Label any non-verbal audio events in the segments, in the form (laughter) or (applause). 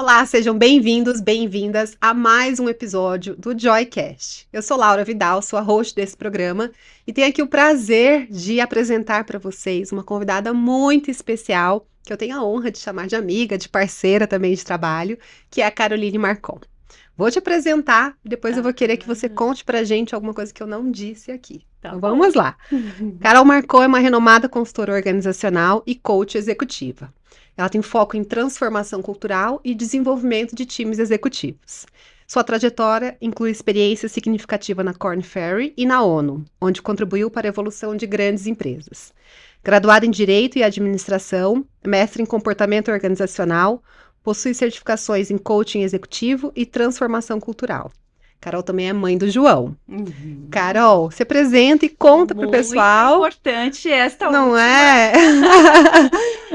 Olá, sejam bem-vindos, bem-vindas a mais um episódio do Joycast. Eu sou Laura Vidal, sou a host desse programa e tenho aqui o prazer de apresentar para vocês uma convidada muito especial, que eu tenho a honra de chamar de amiga, de parceira também de trabalho, que é a Caroline Marcon. Vou te apresentar, depois eu vou querer que você tá conte pra gente alguma coisa que eu não disse aqui. Tá então, vamos lá. (laughs) Carol Marcon é uma renomada consultora organizacional e coach executiva. Ela tem foco em transformação cultural e desenvolvimento de times executivos. Sua trajetória inclui experiência significativa na Corn Ferry e na ONU, onde contribuiu para a evolução de grandes empresas. Graduada em Direito e Administração, mestre em Comportamento Organizacional, possui certificações em Coaching Executivo e Transformação Cultural. Carol também é mãe do João. Uhum. Carol, se apresenta e conta para o pessoal. importante esta Não última. é?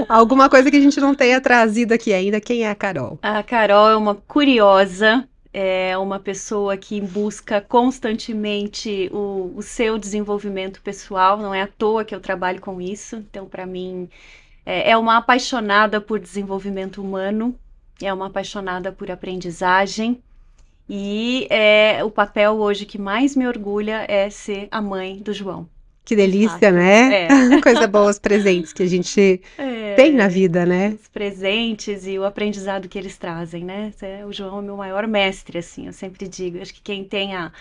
(laughs) Alguma coisa que a gente não tenha trazido aqui ainda. Quem é a Carol? A Carol é uma curiosa, é uma pessoa que busca constantemente o, o seu desenvolvimento pessoal. Não é à toa que eu trabalho com isso. Então, para mim, é, é uma apaixonada por desenvolvimento humano, é uma apaixonada por aprendizagem e é, o papel hoje que mais me orgulha é ser a mãe do João. Que delícia, né? É. (laughs) Coisa boa os presentes que a gente é, tem na vida, né? Os presentes e o aprendizado que eles trazem, né? O João é meu maior mestre, assim, eu sempre digo. Acho que quem tem a,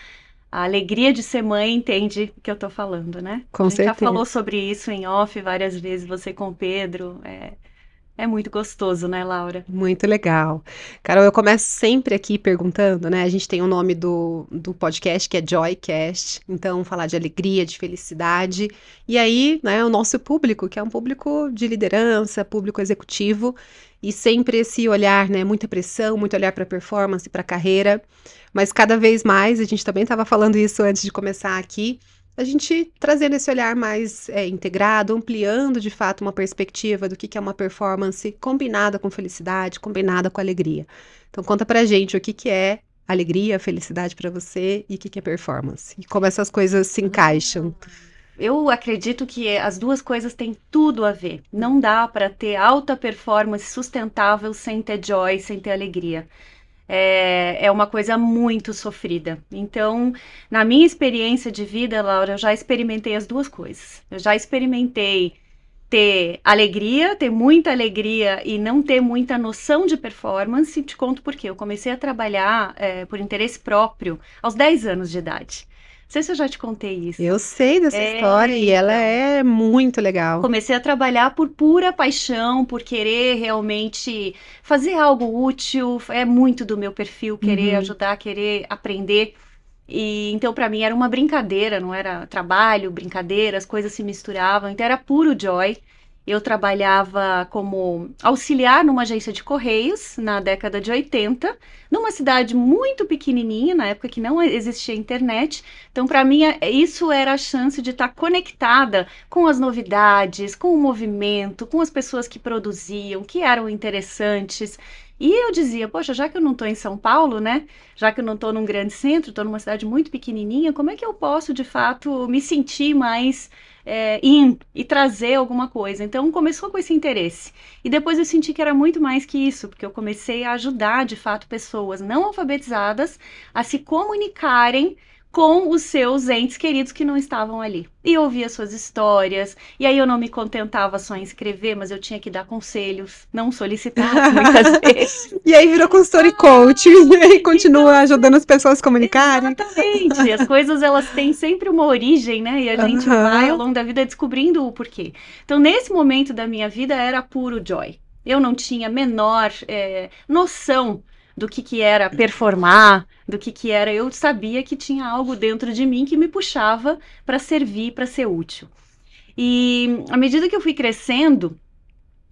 a alegria de ser mãe entende o que eu tô falando, né? Com a gente certeza. já falou sobre isso em off várias vezes, você com o Pedro. É é muito gostoso, né, Laura? Muito legal. Carol, eu começo sempre aqui perguntando, né? A gente tem o nome do, do podcast que é Joycast, então falar de alegria, de felicidade. E aí, né, o nosso público, que é um público de liderança, público executivo, e sempre esse olhar, né? Muita pressão, muito olhar para performance, para carreira. Mas cada vez mais, a gente também estava falando isso antes de começar aqui, a gente trazendo esse olhar mais é, integrado, ampliando de fato uma perspectiva do que, que é uma performance combinada com felicidade, combinada com alegria. Então conta pra gente o que, que é alegria, felicidade para você e o que, que é performance. E como essas coisas se encaixam. Ah, eu acredito que as duas coisas têm tudo a ver. Não dá para ter alta performance sustentável sem ter joy, sem ter alegria é, é uma coisa muito sofrida. Então, na minha experiência de vida, Laura, eu já experimentei as duas coisas. Eu já experimentei ter alegria, ter muita alegria e não ter muita noção de performance, te conto por quê. Eu comecei a trabalhar é, por interesse próprio aos 10 anos de idade. Não sei se eu já te contei isso. Eu sei dessa é, história e ela então. é muito legal. Comecei a trabalhar por pura paixão, por querer realmente fazer algo útil. É muito do meu perfil querer uhum. ajudar, querer aprender. E então para mim era uma brincadeira, não era trabalho, brincadeira, as coisas se misturavam. Então era puro joy. Eu trabalhava como auxiliar numa agência de correios na década de 80, numa cidade muito pequenininha, na época que não existia internet. Então, para mim, é, isso era a chance de estar tá conectada com as novidades, com o movimento, com as pessoas que produziam, que eram interessantes. E eu dizia, poxa, já que eu não estou em São Paulo, né? Já que eu não estou num grande centro, estou numa cidade muito pequenininha, como é que eu posso, de fato, me sentir mais é, ir e trazer alguma coisa. Então começou com esse interesse. E depois eu senti que era muito mais que isso, porque eu comecei a ajudar de fato pessoas não alfabetizadas a se comunicarem com os seus entes queridos que não estavam ali. E ouvia suas histórias, e aí eu não me contentava só em escrever, mas eu tinha que dar conselhos, não solicitados (laughs) muitas vezes. E aí virou consultor e coach, e então, continua então, ajudando as pessoas a comunicarem. Exatamente, as coisas elas têm sempre uma origem, né? E a gente uhum. vai ao longo da vida descobrindo o porquê. Então nesse momento da minha vida era puro joy. Eu não tinha menor é, noção do que, que era performar, do que, que era. Eu sabia que tinha algo dentro de mim que me puxava para servir, para ser útil. E à medida que eu fui crescendo,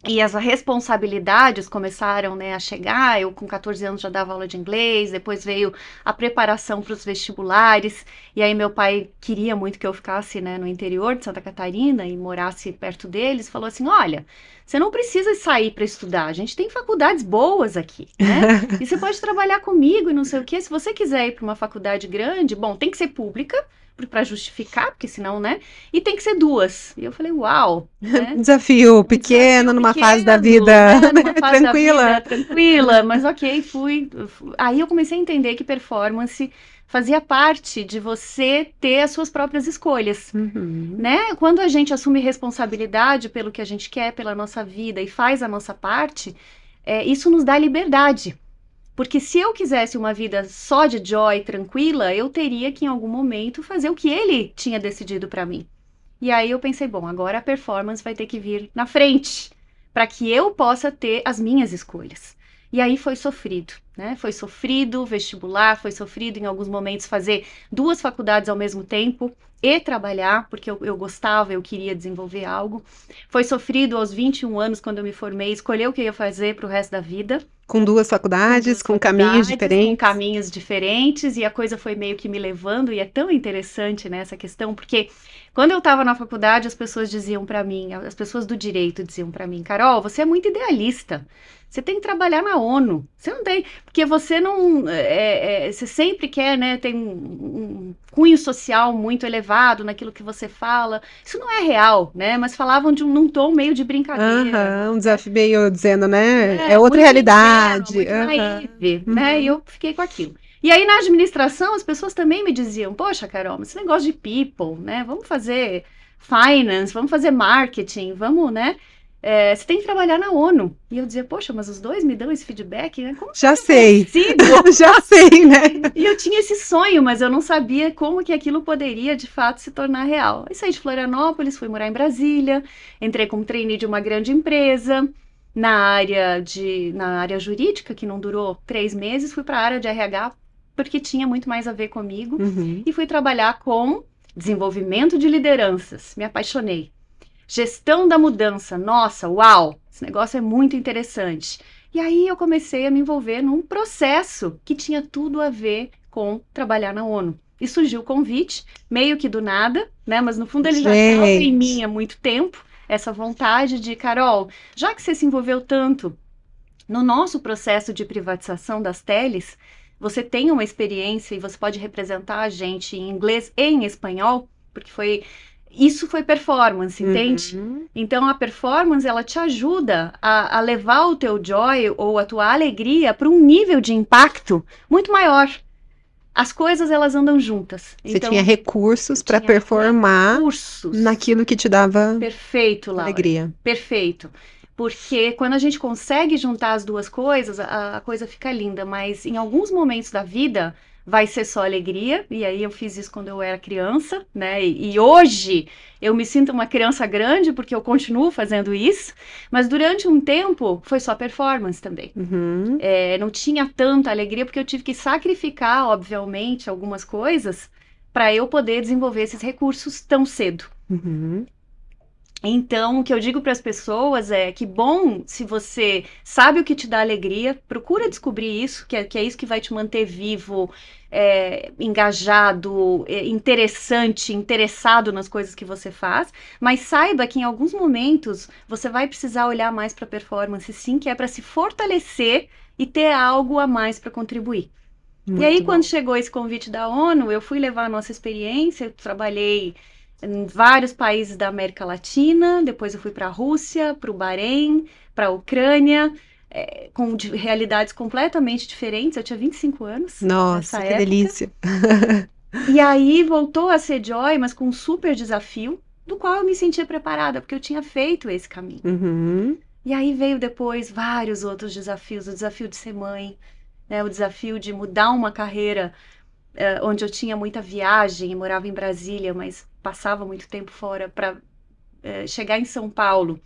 e as responsabilidades começaram né, a chegar. Eu, com 14 anos, já dava aula de inglês, depois veio a preparação para os vestibulares. E aí, meu pai queria muito que eu ficasse né, no interior de Santa Catarina e morasse perto deles. Falou assim: Olha, você não precisa sair para estudar, a gente tem faculdades boas aqui, né? (laughs) E você pode trabalhar comigo e não sei o quê. Se você quiser ir para uma faculdade grande, bom, tem que ser pública para justificar, porque senão, né? E tem que ser duas. E eu falei, uau! Né? (laughs) Desafio pequeno, Desafio numa pequeno, fase da vida né? (laughs) numa fase tranquila. Da vida, tranquila, mas ok, fui. Aí eu comecei a entender que performance fazia parte de você ter as suas próprias escolhas, uhum. né? Quando a gente assume responsabilidade pelo que a gente quer, pela nossa vida e faz a nossa parte, é, isso nos dá liberdade. Porque se eu quisesse uma vida só de joy, tranquila, eu teria que em algum momento fazer o que ele tinha decidido para mim. E aí eu pensei, bom, agora a performance vai ter que vir na frente, para que eu possa ter as minhas escolhas. E aí foi sofrido, né? Foi sofrido vestibular, foi sofrido em alguns momentos fazer duas faculdades ao mesmo tempo e trabalhar, porque eu, eu, gostava, eu queria desenvolver algo. Foi sofrido aos 21 anos, quando eu me formei, escolher o que eu ia fazer para o resto da vida com duas faculdades, com, duas com faculdades, caminhos diferentes. Com caminhos diferentes, e a coisa foi meio que me levando, e é tão interessante né, essa questão, porque quando eu estava na faculdade, as pessoas diziam para mim, as pessoas do direito diziam para mim, Carol, você é muito idealista. Você tem que trabalhar na ONU. Você não tem, porque você não, é, é, você sempre quer, né? Tem um, um, cunho social muito elevado naquilo que você fala. Isso não é real, né? Mas falavam de um num tom meio de brincadeira. Uh -huh, um desafio meio dizendo, né? É, é outra realidade. Inteiro, muito uh -huh. naive, uhum. né? E eu fiquei com aquilo. E aí na administração as pessoas também me diziam: poxa, Carol, mas esse negócio de people, né? Vamos fazer finance, vamos fazer marketing, vamos, né? É, você tem que trabalhar na ONU. E eu dizia, poxa, mas os dois me dão esse feedback, né? Como Já sei. (laughs) Já sei, né? E eu tinha esse sonho, mas eu não sabia como que aquilo poderia, de fato, se tornar real. Aí saí de Florianópolis, fui morar em Brasília, entrei como trainee de uma grande empresa na área de na área jurídica, que não durou três meses, fui para a área de RH porque tinha muito mais a ver comigo uhum. e fui trabalhar com desenvolvimento de lideranças. Me apaixonei. Gestão da mudança. Nossa, uau! Esse negócio é muito interessante. E aí eu comecei a me envolver num processo que tinha tudo a ver com trabalhar na ONU. E surgiu o convite, meio que do nada, né? Mas no fundo ele Gente. já estava em mim há muito tempo. Essa vontade de, Carol, já que você se envolveu tanto no nosso processo de privatização das teles, você tem uma experiência e você pode representar a gente em inglês e em espanhol, porque foi isso foi performance, entende? Uhum. Então a performance ela te ajuda a, a levar o teu joy ou a tua alegria para um nível de impacto muito maior. As coisas elas andam juntas. Você então, tinha recursos para performar recursos. naquilo que te dava perfeito, Laura, alegria. Perfeito. Porque quando a gente consegue juntar as duas coisas, a, a coisa fica linda. Mas em alguns momentos da vida, vai ser só alegria. E aí eu fiz isso quando eu era criança, né? E, e, hoje eu me sinto uma criança grande porque eu continuo fazendo isso. Mas durante um tempo foi só performance também. Uhum. É, não tinha tanta alegria porque eu tive que sacrificar, obviamente, algumas coisas para eu poder desenvolver esses recursos tão cedo. Uhum. Então, o que eu digo para as pessoas é que bom se você sabe o que te dá alegria, procura descobrir isso, que é, que é isso que vai te manter vivo, é, engajado, é, interessante, interessado nas coisas que você faz, mas saiba que em alguns momentos você vai precisar olhar mais para a performance, sim, que é para se fortalecer e ter algo a mais para contribuir. Muito e aí, bom. quando chegou esse convite da ONU, eu fui levar a nossa experiência, trabalhei em vários países da América Latina, depois eu fui para a Rússia, para o Bahrein, para a Ucrânia, é, com realidades completamente diferentes. Eu tinha 25 anos. Nossa, que época. delícia! e aí voltou a ser Joy, mas com um super desafio, do qual eu me sentia preparada, porque eu tinha feito esse caminho. Uhum. E aí veio depois vários outros desafios: o desafio de ser mãe, né, o desafio de mudar uma carreira uh, onde eu tinha muita viagem, e morava em Brasília, mas passava muito tempo fora para uh, é, chegar em São Paulo.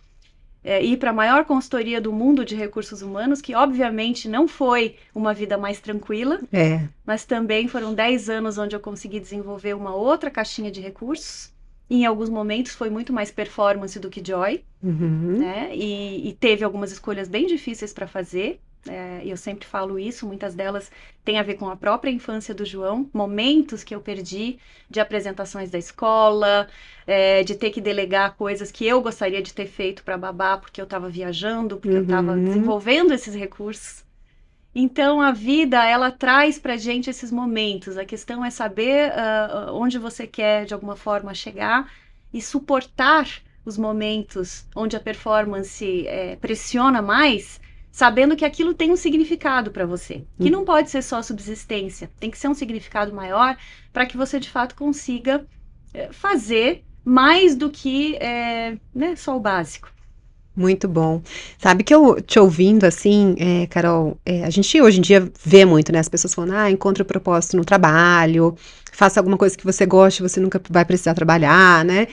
É, e ir para a maior consultoria do mundo de recursos humanos, que obviamente não foi uma vida mais tranquila, é. mas também foram 10 anos onde eu consegui desenvolver uma outra caixinha de recursos. Em alguns momentos foi muito mais performance do que joy, uhum. né? E, e teve algumas escolhas bem difíceis para fazer, é, eu sempre falo isso, muitas delas têm a ver com a própria infância do João, momentos que eu perdi de apresentações da escola, é, de ter que delegar coisas que eu gostaria de ter feito para babá, porque eu estava viajando, porque uhum. eu estava desenvolvendo esses recursos. Então a vida ela traz para gente esses momentos. A questão é saber uh, onde você quer de alguma forma chegar e suportar os momentos onde a performance é, pressiona mais sabendo que aquilo tem um significado para você, que não uhum. pode ser só subsistência, tem que ser um significado maior para que você de fato consiga eh, fazer mais do que é, né, só o básico. Muito bom. Sabe que eu te ouvindo assim, é, Carol, é, a gente hoje em dia vê muito, né? As pessoas falando, ah, encontre o propósito no trabalho, faça alguma coisa que você goste, você nunca vai precisar trabalhar, né?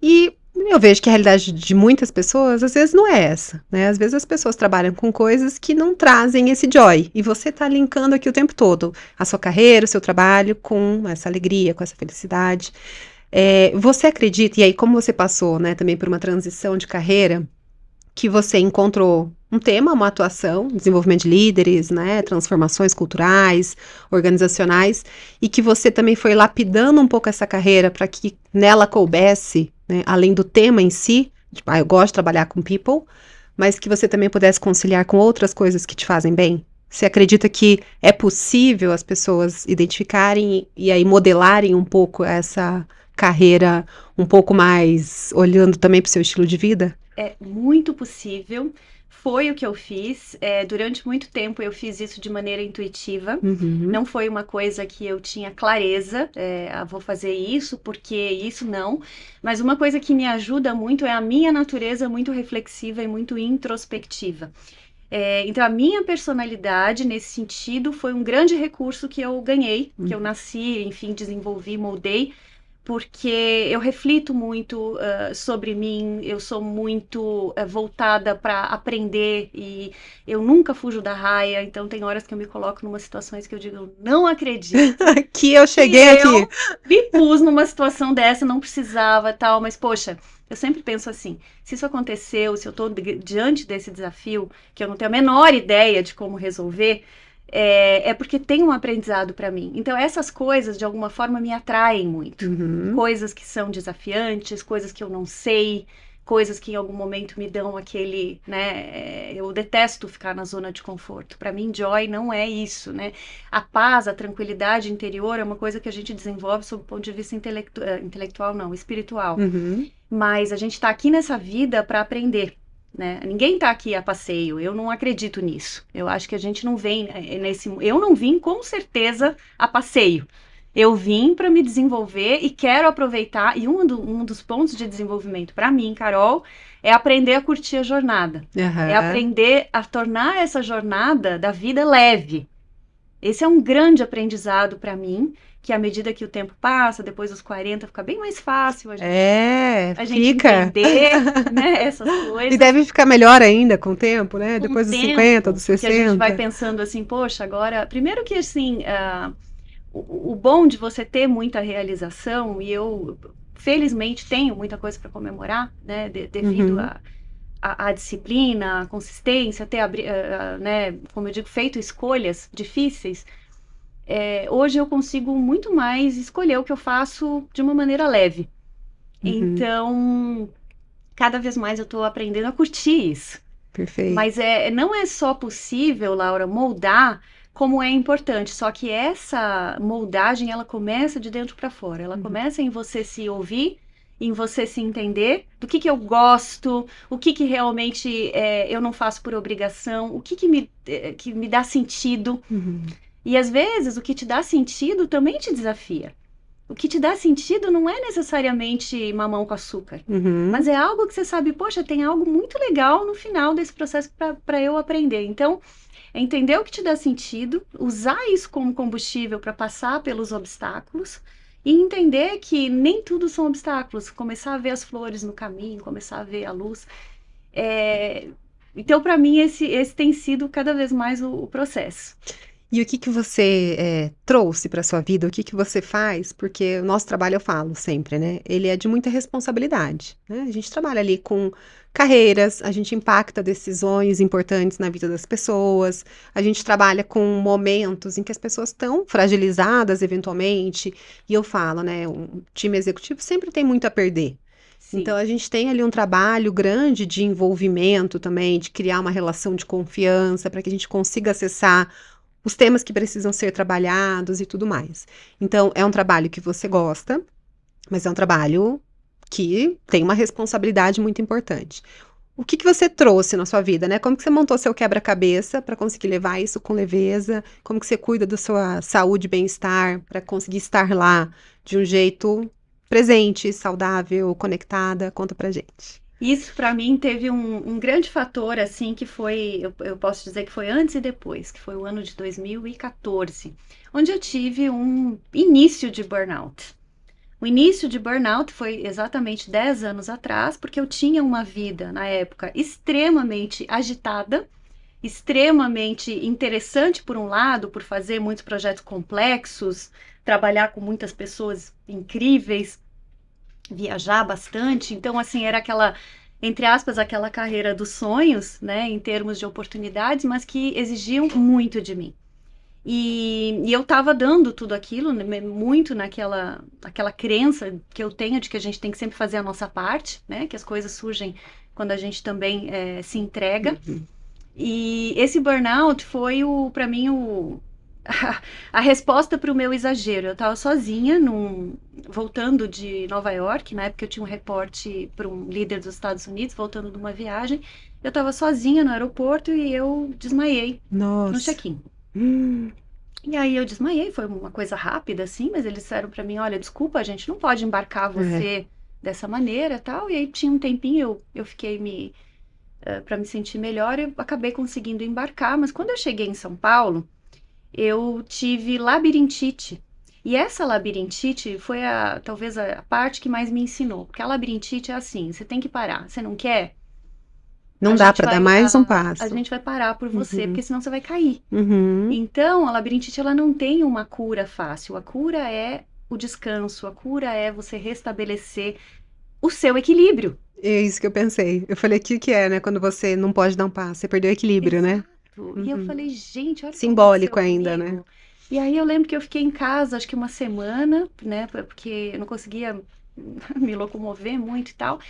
E eu vejo que a realidade de muitas pessoas às vezes não é essa, né? Às vezes as pessoas trabalham com coisas que não trazem esse joy e você tá linkando aqui o tempo todo a sua carreira, o seu trabalho com essa alegria, com essa felicidade. É, você acredita, e aí como você passou, né, também por uma transição de carreira, que você encontrou um tema, uma atuação, desenvolvimento de líderes, né, transformações culturais, organizacionais, e que você também foi lapidando um pouco essa carreira para que nela coubesse né? além do tema em si, tipo, ah, eu gosto de trabalhar com people, mas que você também pudesse conciliar com outras coisas que te fazem bem? Você acredita que é possível as pessoas identificarem e aí modelarem um pouco essa carreira um pouco mais olhando também para o seu estilo de vida? É muito possível foi o que eu fiz. É, durante muito tempo eu fiz isso de maneira intuitiva. Uhum. Não foi uma coisa que eu tinha clareza. É, ah, vou fazer isso, porque isso não. Mas uma coisa que me ajuda muito é a minha natureza muito reflexiva e muito introspectiva. É, então, a minha personalidade, nesse sentido, foi um grande recurso que eu ganhei, uhum. que eu uhum. nasci, enfim, desenvolvi, moldei porque eu reflito muito uh, sobre mim, eu sou muito uh, voltada para aprender e eu nunca fujo da raia, então tem horas que eu me coloco numa situações que eu digo, não acredito (laughs) que eu cheguei aqui. Eu me pus numa situação dessa, não precisava, tal, mas poxa, eu sempre penso assim, se isso aconteceu, se eu estou diante desse desafio, que eu não tenho a menor ideia de como resolver, é, é porque tem um aprendizado para mim. Então, essas coisas, de alguma forma, me atraem muito. Uhum. Coisas que são desafiantes, coisas que eu não sei, coisas que em algum momento me dão aquele, né? É, eu detesto ficar na zona de conforto. Para mim, joy não é isso, né? A paz, a tranquilidade interior é uma coisa que a gente desenvolve sob o ponto de vista intelectual, eh, intelectual não, espiritual. Uhum. Mas a gente está aqui nessa vida para aprender. Né? Ninguém está aqui a passeio. Eu não acredito nisso. Eu acho que a gente não vem eh, eh, nesse. Eu não vim com certeza a passeio. Eu vim para me desenvolver e quero aproveitar. E um, do, um dos pontos de desenvolvimento para mim, Carol, é aprender a curtir a jornada. Uhum. É aprender a tornar essa jornada da vida leve. Esse é um grande aprendizado para mim que à medida que o tempo passa, depois dos 40, fica bem mais fácil a gente, é, a gente fica. entender (laughs) né, essas coisas. E deve ficar melhor ainda com o tempo, né? Com depois dos 50, dos 60. Que a gente vai pensando assim, poxa, agora. Primeiro que assim. Uh, o, o bom de você ter muita realização, e eu felizmente tenho muita coisa para comemorar, né, de, devido à uhum. disciplina, à consistência, ter, uh, né, como eu digo, feito escolhas difíceis é, hoje eu consigo muito mais escolher o que eu faço de uma maneira leve. Uhum. Então, cada vez mais eu estou aprendendo a curtir isso. Perfeito. Mas é, não é só possível, Laura, moldar como é importante. Só que essa moldagem, ela começa de dentro para fora. Ela uhum. começa em você se ouvir, em você se entender do que, que eu gosto, o que, que realmente é, eu não faço por obrigação, o que, que, me, é, que me dá sentido. Uhum. E às vezes o que te dá sentido também te desafia. O que te dá sentido não é necessariamente mamão com açúcar, uhum. mas é algo que você sabe, poxa, tem algo muito legal no final desse processo para eu aprender. Então, é entender o que te dá sentido, usar isso como combustível para passar pelos obstáculos e entender que nem tudo são obstáculos. Começar a ver as flores no caminho, começar a ver a luz. É... Então, para mim, esse, esse tem sido cada vez mais o, o processo. E o que, que você é, trouxe para sua vida? O que, que você faz? Porque o nosso trabalho, eu falo sempre, né? Ele é de muita responsabilidade. Né? A gente trabalha ali com carreiras, a gente impacta decisões importantes na vida das pessoas, a gente trabalha com momentos em que as pessoas estão fragilizadas eventualmente. E eu falo, né? Um time executivo sempre tem muito a perder. Sim. Então a gente tem ali um trabalho grande de envolvimento também, de criar uma relação de confiança para que a gente consiga acessar os temas que precisam ser trabalhados e tudo mais. Então, é um trabalho que você gosta, mas é um trabalho que tem uma responsabilidade muito importante. O que, que você trouxe na sua vida, né? Como que você montou seu quebra-cabeça para conseguir levar isso com leveza? Como que você cuida da sua saúde e bem-estar para conseguir estar lá de um jeito presente, saudável, conectada? Conta pra gente. Isso para mim teve um, um, grande fator, assim, que foi, eu, eu, posso dizer que foi antes e depois, que foi o ano de 2014, onde eu tive um início de burnout. O início de burnout foi exatamente 10 anos atrás, porque eu tinha uma vida, na época, extremamente agitada, extremamente interessante, por um lado, por fazer muitos projetos complexos, trabalhar com muitas pessoas incríveis, viajar bastante. Então, assim, era aquela entre aspas, aquela carreira dos sonhos, né, em termos de oportunidades, mas que exigiam muito de mim. E, e eu estava dando tudo aquilo, né, muito naquela aquela crença que eu tenho de que a gente tem que sempre fazer a nossa parte, né, que as coisas surgem quando a gente também é, se entrega. Uhum. E esse burnout foi o, para mim, o, a, resposta para o meu exagero. Eu estava sozinha, num, voltando de Nova York, na época eu tinha um reporte para um líder dos Estados Unidos, voltando de uma viagem. Eu estava sozinha no aeroporto e eu desmaiei Nossa. no check-in. Hum. E aí eu desmaiei, foi uma coisa rápida assim, mas eles disseram para mim, olha, desculpa, a gente não pode embarcar é. você é. dessa maneira, tal. E aí tinha um tempinho, eu, eu fiquei me uh, eh, para me sentir melhor, eu acabei conseguindo embarcar, mas quando eu cheguei em São Paulo, eu tive labirintite. E essa labirintite foi a talvez a parte que mais me ensinou, porque a labirintite é assim, você tem que parar. Você não quer? Não a dá para dar mais um passo. A gente vai parar por você, uhum. porque senão você vai cair. Uhum. Então, a labirintite ela não tem uma cura fácil. A cura é o descanso, a cura é você restabelecer o seu equilíbrio. É isso que eu pensei. Eu falei, o que, que é, né? Quando você não pode dar um passo, você perdeu o equilíbrio, Exato. né? Uhum. E eu uhum. falei, gente, olha Simbólico ainda, né? comigo. né? E aí eu lembro que eu fiquei em casa, acho que uma semana, né? Porque eu não conseguia (laughs) me locomover muito e tal.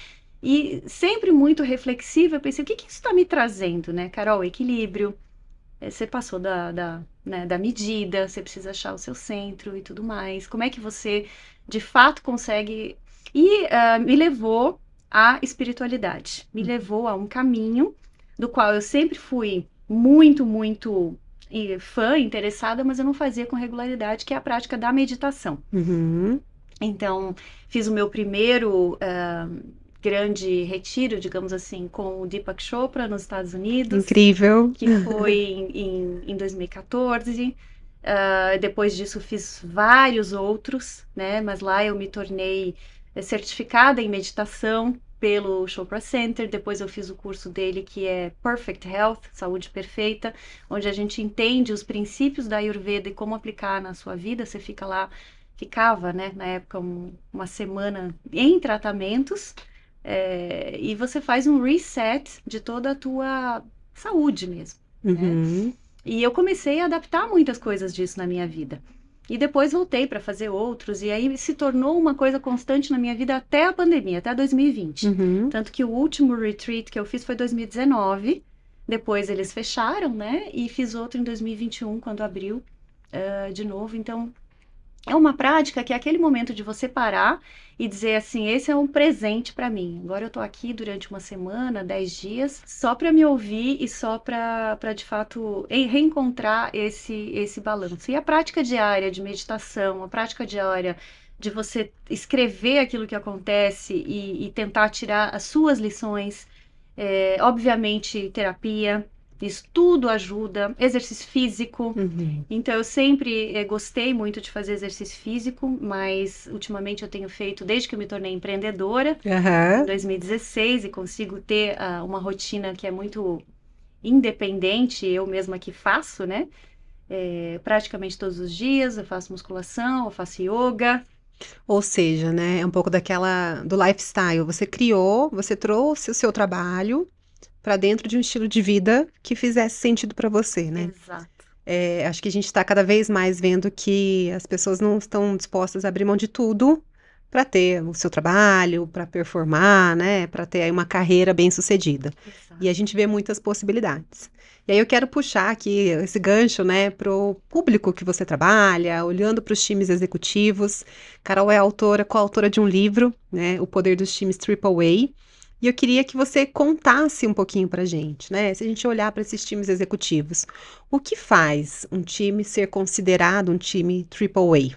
E sempre muito reflexiva, eu pensei, o que, que isso está me trazendo, né, Carol? Equilíbrio, eh, você passou da, da, né, da medida, você precisa achar o seu centro e tudo mais. Como é que você, de fato, consegue... E uh, me levou à espiritualidade, me uhum. levou a um caminho do qual eu sempre fui muito, muito eh, fã, interessada, mas eu não fazia com regularidade, que é a prática da meditação. Uhum. Então, fiz o meu primeiro uh, grande retiro, digamos assim, com o Deepak Chopra nos Estados Unidos. Incrível! Que foi em, em, em 2014. Uh, ah, depois disso, fiz vários outros, né? Mas lá eu me tornei eh, certificada em meditação pelo Chopra Center, depois eu fiz o curso dele que é Perfect Health, Saúde Perfeita, onde a gente entende os princípios da Ayurveda e como aplicar na sua vida. Você fica lá, ficava, né, na época, um, uma semana em tratamentos é, e você faz um reset de toda a tua saúde mesmo. Né? Uhum. Né? E eu comecei a adaptar muitas coisas disso na minha vida. E depois voltei para fazer outros, e aí se tornou uma coisa constante na minha vida até a pandemia, até 2020. Uhum. Tanto que o último retreat que eu fiz foi 2019. Depois eles fecharam, né? E fiz outro em 2021, quando abriu uh, de novo. Então, é uma prática que é aquele momento de você parar e dizer assim: esse é um presente para mim. Agora eu estou aqui durante uma semana, dez dias, só para me ouvir e só para de fato reencontrar esse, esse balanço. E a prática diária de meditação, a prática diária de você escrever aquilo que acontece e, e tentar tirar as suas lições, é, obviamente, terapia, estudo ajuda, exercício físico. Uhum. Então eu sempre eh, gostei muito de fazer exercício físico, mas ultimamente eu tenho feito desde que eu me tornei empreendedora, uhum. em 2016 e consigo ter uh, uma rotina que é muito independente, eu mesma que faço, né? É, praticamente todos os dias eu faço musculação, eu faço yoga. Ou seja, né, é um pouco daquela do lifestyle. Você criou, você trouxe o seu trabalho para dentro de um estilo de vida que fizesse sentido para você, né? Exato. É, acho que a gente está cada vez mais vendo que as pessoas não estão dispostas a abrir mão de tudo para ter o seu trabalho, para performar, né, para ter aí uma carreira bem sucedida. Exato. E a gente vê muitas possibilidades. E aí eu quero puxar aqui esse gancho, né, pro público que você trabalha, olhando para os times executivos. Carol é autora, coautora de um livro, né, O Poder dos Times Triple A e eu queria que você contasse um pouquinho para gente, né? Se a gente olhar para esses times executivos, o que faz um time ser considerado um time AAA?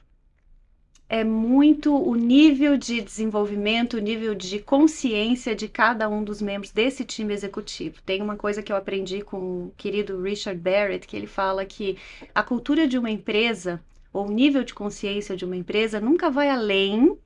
É muito o nível de desenvolvimento, o nível de consciência de cada um dos membros desse time executivo. Tem uma coisa que eu aprendi com o querido Richard Barrett, que ele fala que a cultura de uma empresa ou o nível de consciência de uma empresa nunca vai além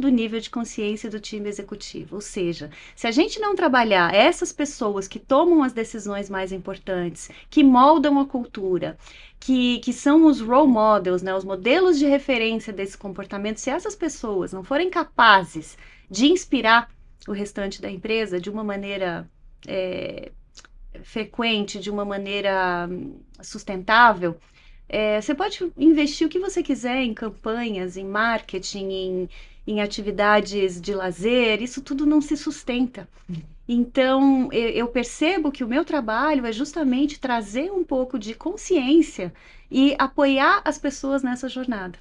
do nível de consciência do time executivo. Ou seja, se a gente não trabalhar essas pessoas que tomam as decisões mais importantes, que moldam a cultura, que, que são os role models, né, os modelos de referência desse comportamento, se essas pessoas não forem capazes de inspirar o restante da empresa de uma maneira é, frequente, de uma maneira hum, sustentável, é, você pode investir o que você quiser em campanhas, em marketing, em, em atividades de lazer, isso tudo não se sustenta. Então, eu percebo que o meu trabalho é justamente trazer um pouco de consciência e apoiar as pessoas nessa jornada.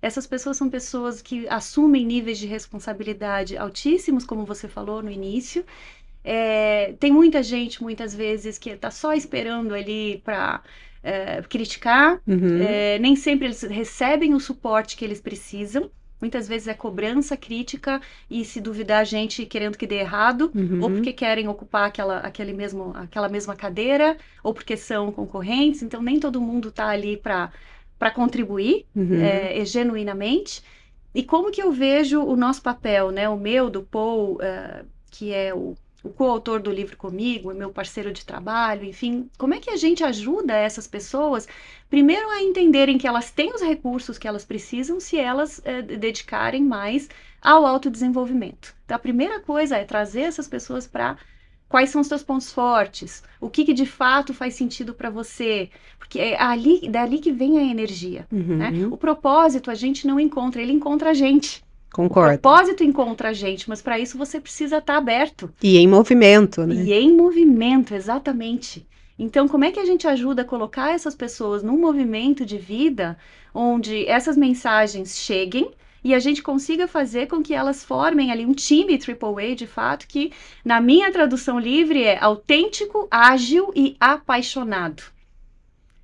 Essas pessoas são pessoas que assumem níveis de responsabilidade altíssimos, como você falou no início. É, tem muita gente, muitas vezes, que está só esperando ali para é, criticar, uhum. é, nem sempre eles recebem o suporte que eles precisam. Muitas vezes é cobrança crítica e se duvidar a gente querendo que dê errado, uhum. ou porque querem ocupar aquela, aquele mesmo, aquela mesma cadeira, ou porque são concorrentes. Então, nem todo mundo está ali para contribuir uhum. É, é, genuinamente. E como que eu vejo o nosso papel, né? O meu, do Paul, uh, que é o o coautor do livro comigo, é meu parceiro de trabalho, enfim, como é que a gente ajuda essas pessoas, primeiro a entenderem que elas têm os recursos que elas precisam se elas é, dedicarem mais ao autodesenvolvimento. Então, a primeira coisa é trazer essas pessoas para quais são os seus pontos fortes, o que, que de fato faz sentido para você, porque é ali, dali que vem a energia. Uhum. Né? O propósito a gente não encontra, ele encontra a gente. Concordo. O propósito encontra a gente, mas para isso você precisa estar tá aberto. E em movimento, né? E em movimento, exatamente. Então, como é que a gente ajuda a colocar essas pessoas num movimento de vida onde essas mensagens cheguem e a gente consiga fazer com que elas formem ali um time AAA de fato, que na minha tradução livre é autêntico, ágil e apaixonado.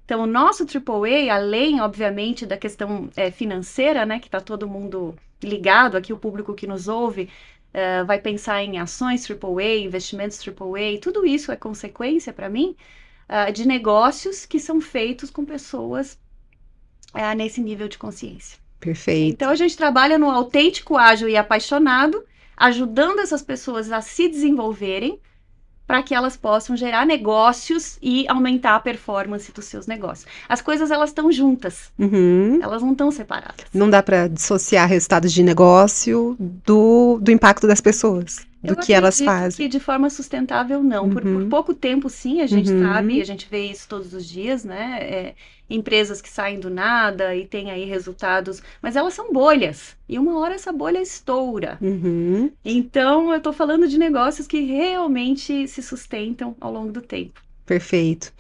Então, o nosso AAA, além, obviamente, da questão é, financeira, né, que está todo mundo ligado aqui, o público que nos ouve, uh, vai pensar em ações AAA, investimentos AAA, tudo isso é consequência para mim uh, de negócios que são feitos com pessoas uh, nesse nível de consciência. Perfeito. Então a gente trabalha no autêntico, ágil e apaixonado, ajudando essas pessoas a se desenvolverem para que elas possam gerar negócios e aumentar a performance dos seus negócios. As coisas elas estão juntas, uhum. elas não estão separadas. Não dá para dissociar resultados de negócio do, do impacto das pessoas do eu que elas fazem. Que de forma sustentável não. Uhum. Por, por, uhum. pouco tempo sim, a gente uhum. sabe, a gente vê isso todos os dias, né? É, empresas que saem do nada e têm aí resultados, mas elas são bolhas. E uma hora essa bolha estoura. Uhum. Então eu estou falando de negócios que realmente se sustentam ao longo do tempo. Perfeito.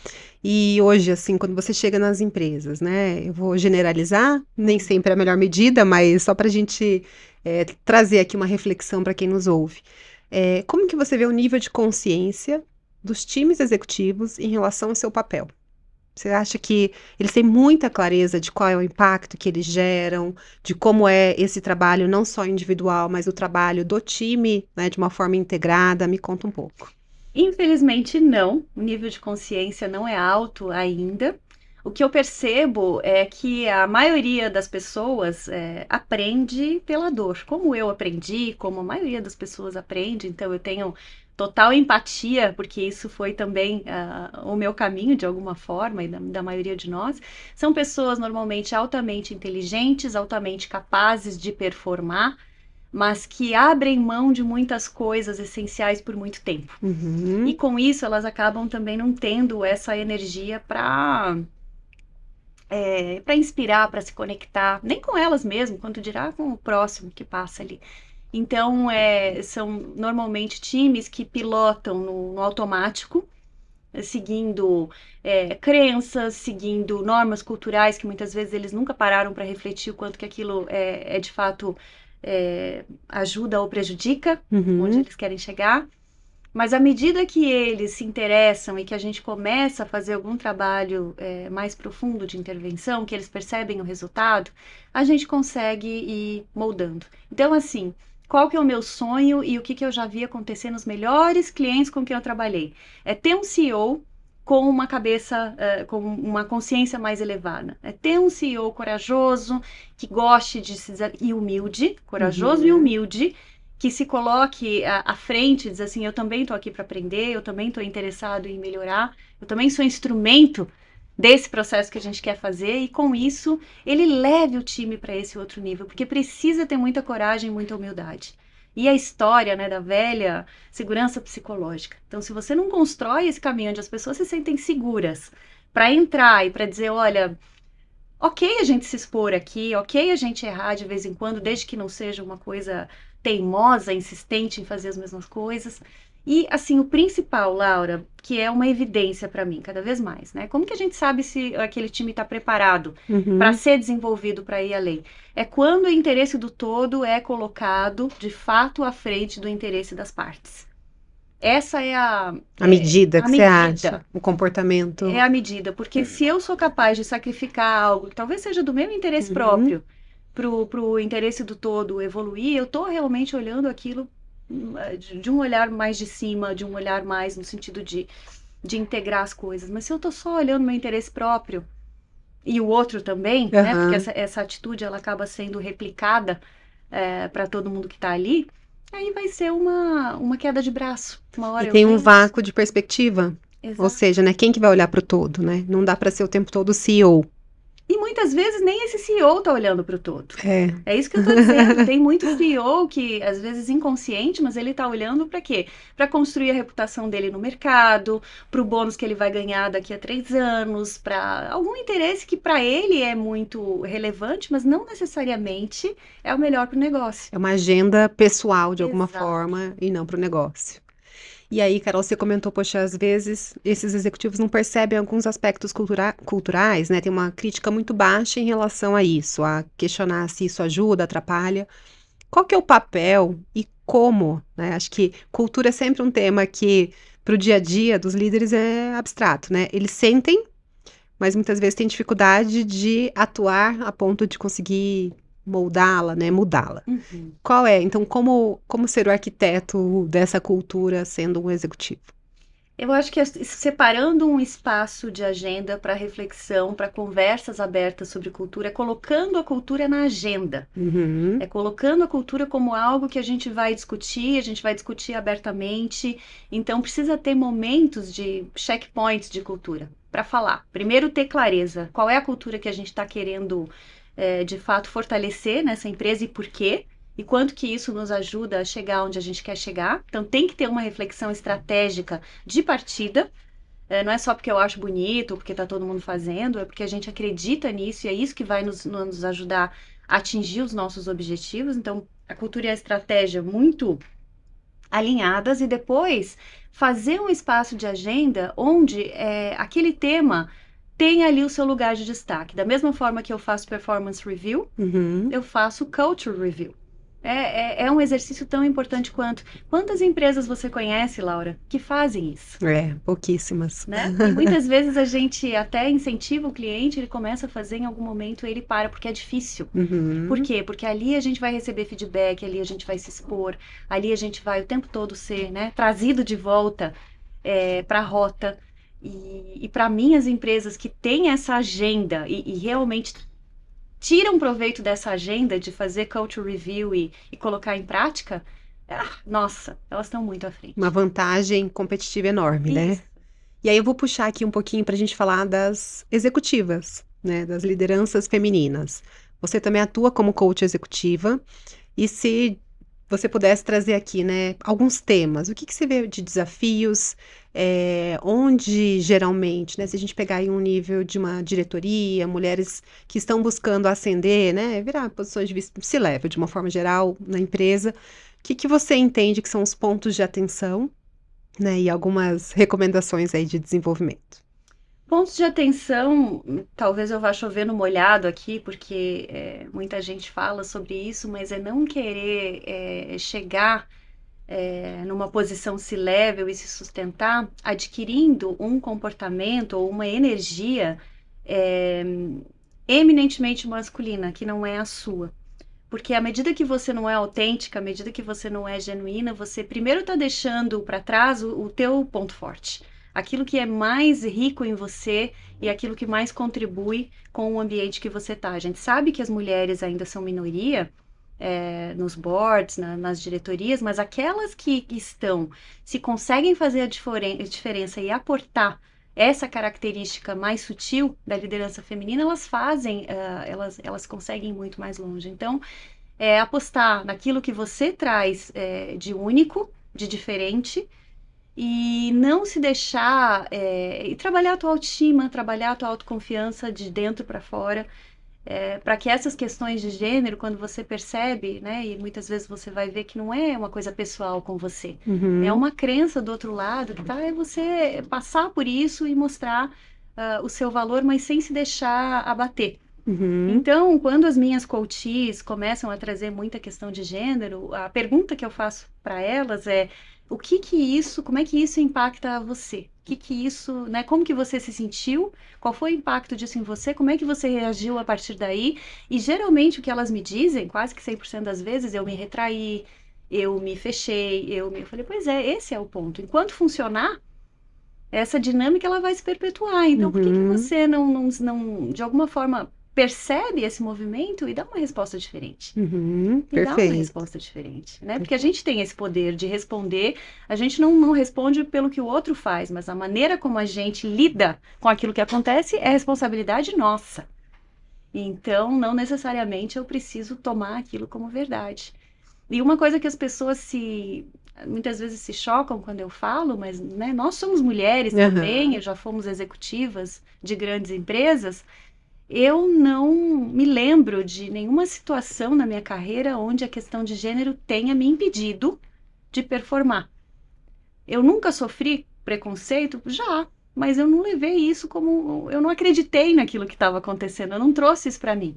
E hoje, assim, quando você chega nas empresas, né? Eu vou generalizar, nem sempre é a melhor medida, mas só para a gente é, trazer aqui uma reflexão para quem nos ouve. É, como que você vê o nível de consciência dos times executivos em relação ao seu papel? Você acha que eles têm muita clareza de qual é o impacto que eles geram, de como é esse trabalho, não só individual, mas o trabalho do time, né, de uma forma integrada? Me conta um pouco. Infelizmente, não. O nível de consciência não é alto ainda o que eu percebo é que a maioria das pessoas é, aprende pela dor. Como eu aprendi, como a maioria das pessoas aprende, então eu tenho total empatia, porque isso foi também uh, o meu caminho de alguma forma e da, da, maioria de nós. São pessoas normalmente altamente inteligentes, altamente capazes de performar, mas que abrem mão de muitas coisas essenciais por muito tempo. Uhum. E com isso elas acabam também não tendo essa energia para é, para inspirar, para se conectar, nem com elas mesmo, quanto dirá com o próximo que passa ali. Então, é, são normalmente times que pilotam no, no automático, seguindo é, crenças, seguindo normas culturais que muitas vezes eles nunca pararam para refletir o quanto que aquilo é, é de fato é, ajuda ou prejudica, uhum. onde eles querem chegar. Mas à medida que eles se interessam e que a gente começa a fazer algum trabalho é, mais profundo de intervenção, que eles percebem o resultado, a gente consegue ir moldando. Então, assim, qual que é o meu sonho e o que, que eu já vi acontecer nos melhores clientes com quem eu trabalhei? É ter um CEO com uma cabeça, é, com uma consciência mais elevada. É ter um CEO corajoso, que goste de se e humilde, corajoso uhum. e humilde, que se coloque à, frente, diz assim, eu também estou aqui para aprender, eu também estou interessado em melhorar, eu também sou instrumento desse processo que a gente quer fazer e com isso ele leve o time para esse outro nível, porque precisa ter muita coragem, muita humildade. E a história né, da velha segurança psicológica. Então, se você não constrói esse caminho onde as pessoas se sentem seguras para entrar e para dizer, olha, ok a gente se expor aqui, ok a gente errar de vez em quando, desde que não seja uma coisa teimosa, insistente em fazer as mesmas coisas. E assim, o principal, Laura, que é uma evidência para mim, cada vez mais, né? Como que a gente sabe se aquele time está preparado uhum. para ser desenvolvido para ir além? É quando o interesse do todo é colocado de fato à frente do interesse das partes. Essa é a. A medida é, a que medida. você acha, o comportamento. É a medida, porque se eu sou capaz de sacrificar algo que talvez seja do meu interesse uhum. próprio pro, pro interesse do todo evoluir, eu estou realmente olhando aquilo hum, é, de, um olhar mais de cima, de um olhar mais no sentido de, de integrar as coisas. Mas se eu estou só olhando meu interesse próprio e o outro também, uhum. né? Porque essa, essa atitude ela acaba sendo replicada é, para todo mundo que está ali. Aí vai ser uma, uma queda de braço. Uma hora e tem um vácuo de perspectiva. Exato. Ou seja, né, quem que vai olhar para o todo, né? Não dá para ser o tempo todo CEO. E muitas vezes nem esse CEO está olhando para o todo. É. é isso que eu estou dizendo. (laughs) Tem muito CEO que, às vezes, inconsciente, mas ele está olhando para quê? Para construir a reputação dele no mercado, para o bônus que ele vai ganhar daqui a três anos, para algum interesse que para ele é muito relevante, mas não necessariamente é o melhor para o negócio. É uma agenda pessoal, de alguma Exato. forma, e não para o negócio. E aí, Carol, você comentou, poxa, às vezes esses executivos não percebem alguns aspectos cultura culturais, né? Tem uma crítica muito baixa em relação a isso, a questionar se isso ajuda, atrapalha. Qual que é o papel e como, né? Acho que cultura é sempre um tema que para o dia a dia dos líderes é abstrato, né? Eles sentem, mas muitas vezes têm dificuldade de atuar a ponto de conseguir moldá-la, né, mudá-la. Uhum. Qual é? Então, como, como ser o arquiteto dessa cultura sendo um executivo? Eu acho que assim, separando um espaço de agenda para reflexão, para conversas abertas sobre cultura, é colocando a cultura na agenda. Uhum. É colocando a cultura como algo que a gente vai discutir, a gente vai discutir abertamente. Então precisa ter momentos de checkpoints de cultura para falar. Primeiro ter clareza, qual é a cultura que a gente está querendo é, de fato fortalecer nessa empresa e por quê? E quanto que isso nos ajuda a chegar onde a gente quer chegar? Então tem que ter uma reflexão estratégica de partida. É, não é só porque eu acho bonito, ou porque está todo mundo fazendo, é porque a gente acredita nisso e é isso que vai nos, nos ajudar a atingir os nossos objetivos. Então, a cultura e a estratégia muito alinhadas e depois fazer um espaço de agenda onde é, aquele tema tem ali o seu lugar de destaque. Da mesma forma que eu faço performance review, uhum. eu faço culture review. É, é, é, um exercício tão importante quanto. Quantas empresas você conhece, Laura, que fazem isso? É, pouquíssimas. Né? (laughs) E muitas vezes a gente até incentiva o cliente, ele começa a fazer, em algum momento ele para, porque é difícil. Uhum. Por quê? Porque ali a gente vai receber feedback, ali a gente vai se expor, ali a gente vai o tempo todo ser né, trazido de volta é, para a rota. E, e para mim, as empresas que têm essa agenda e, e, realmente tiram proveito dessa agenda de fazer culture review e, e colocar em prática, ah, nossa, elas estão muito à frente. Uma vantagem competitiva enorme, né? Isso. né? E aí eu vou puxar aqui um pouquinho para a gente falar das executivas, né? Das lideranças femininas. Você também atua como coach executiva. E se você pudesse trazer aqui, né, alguns temas, o que, que você vê de desafios é, onde geralmente, né, se a gente pegar em um nível de uma diretoria, mulheres que estão buscando ascender, né, virar posições de se leva de uma forma geral na empresa, o que, que você entende que são os pontos de atenção né, e algumas recomendações aí de desenvolvimento? Pontos de atenção, talvez eu vá chovendo molhado aqui, porque é, muita gente fala sobre isso, mas é não querer é, chegar é, numa posição se level e se sustentar, adquirindo um comportamento ou uma energia é, eminentemente masculina, que não é a sua. Porque à medida que você não é autêntica, à medida que você não é genuína, você primeiro está deixando para trás o, o teu ponto forte aquilo que é mais rico em você e aquilo que mais contribui com o ambiente que você está. A gente sabe que as mulheres ainda são minoria é, nos boards, na, nas diretorias, mas aquelas que estão, se conseguem fazer a diferença e aportar essa característica mais sutil da liderança feminina, elas fazem, uh, elas, elas conseguem ir muito mais longe. Então, é, apostar naquilo que você traz é, de único, de diferente, e não se deixar é, e trabalhar a tua autoestima, trabalhar a tua autoconfiança de dentro para fora é, para que essas questões de gênero, quando você percebe, né, e muitas vezes você vai ver que não é uma coisa pessoal com você, uhum. é uma crença do outro lado que tá, é você passar por isso e mostrar uh, o seu valor, mas sem se deixar abater. Uhum. Então, quando as minhas coaches começam a trazer muita questão de gênero, a pergunta que eu faço para elas é: o que que isso, como é que isso impacta você? O que que isso, né? Como que você se sentiu? Qual foi o impacto disso em você? Como é que você reagiu a partir daí? E geralmente o que elas me dizem, quase que 100% das vezes, eu me retraí, eu me fechei, eu me... Eu falei, pois é, esse é o ponto. Enquanto funcionar, essa dinâmica ela vai se perpetuar. Então, uhum. por que, que uhum. você não, não, não, de alguma forma, percebe esse movimento e dá uma resposta diferente. Uhum, e perfeito. dá uma resposta diferente, né? Porque a gente tem esse poder de responder, a gente não, não responde pelo que o outro faz, mas a maneira como a gente lida com aquilo que acontece é responsabilidade nossa. Então, não necessariamente eu preciso tomar aquilo como verdade. E uma coisa que as pessoas se muitas vezes se chocam quando eu falo, mas né, nós somos mulheres uhum. também, já fomos executivas de grandes empresas, eu não me lembro de nenhuma situação na minha carreira onde a questão de gênero tenha me impedido de performar. Eu nunca sofri preconceito? Já, mas eu não levei isso como. Eu não acreditei naquilo que estava acontecendo, eu não trouxe isso para mim.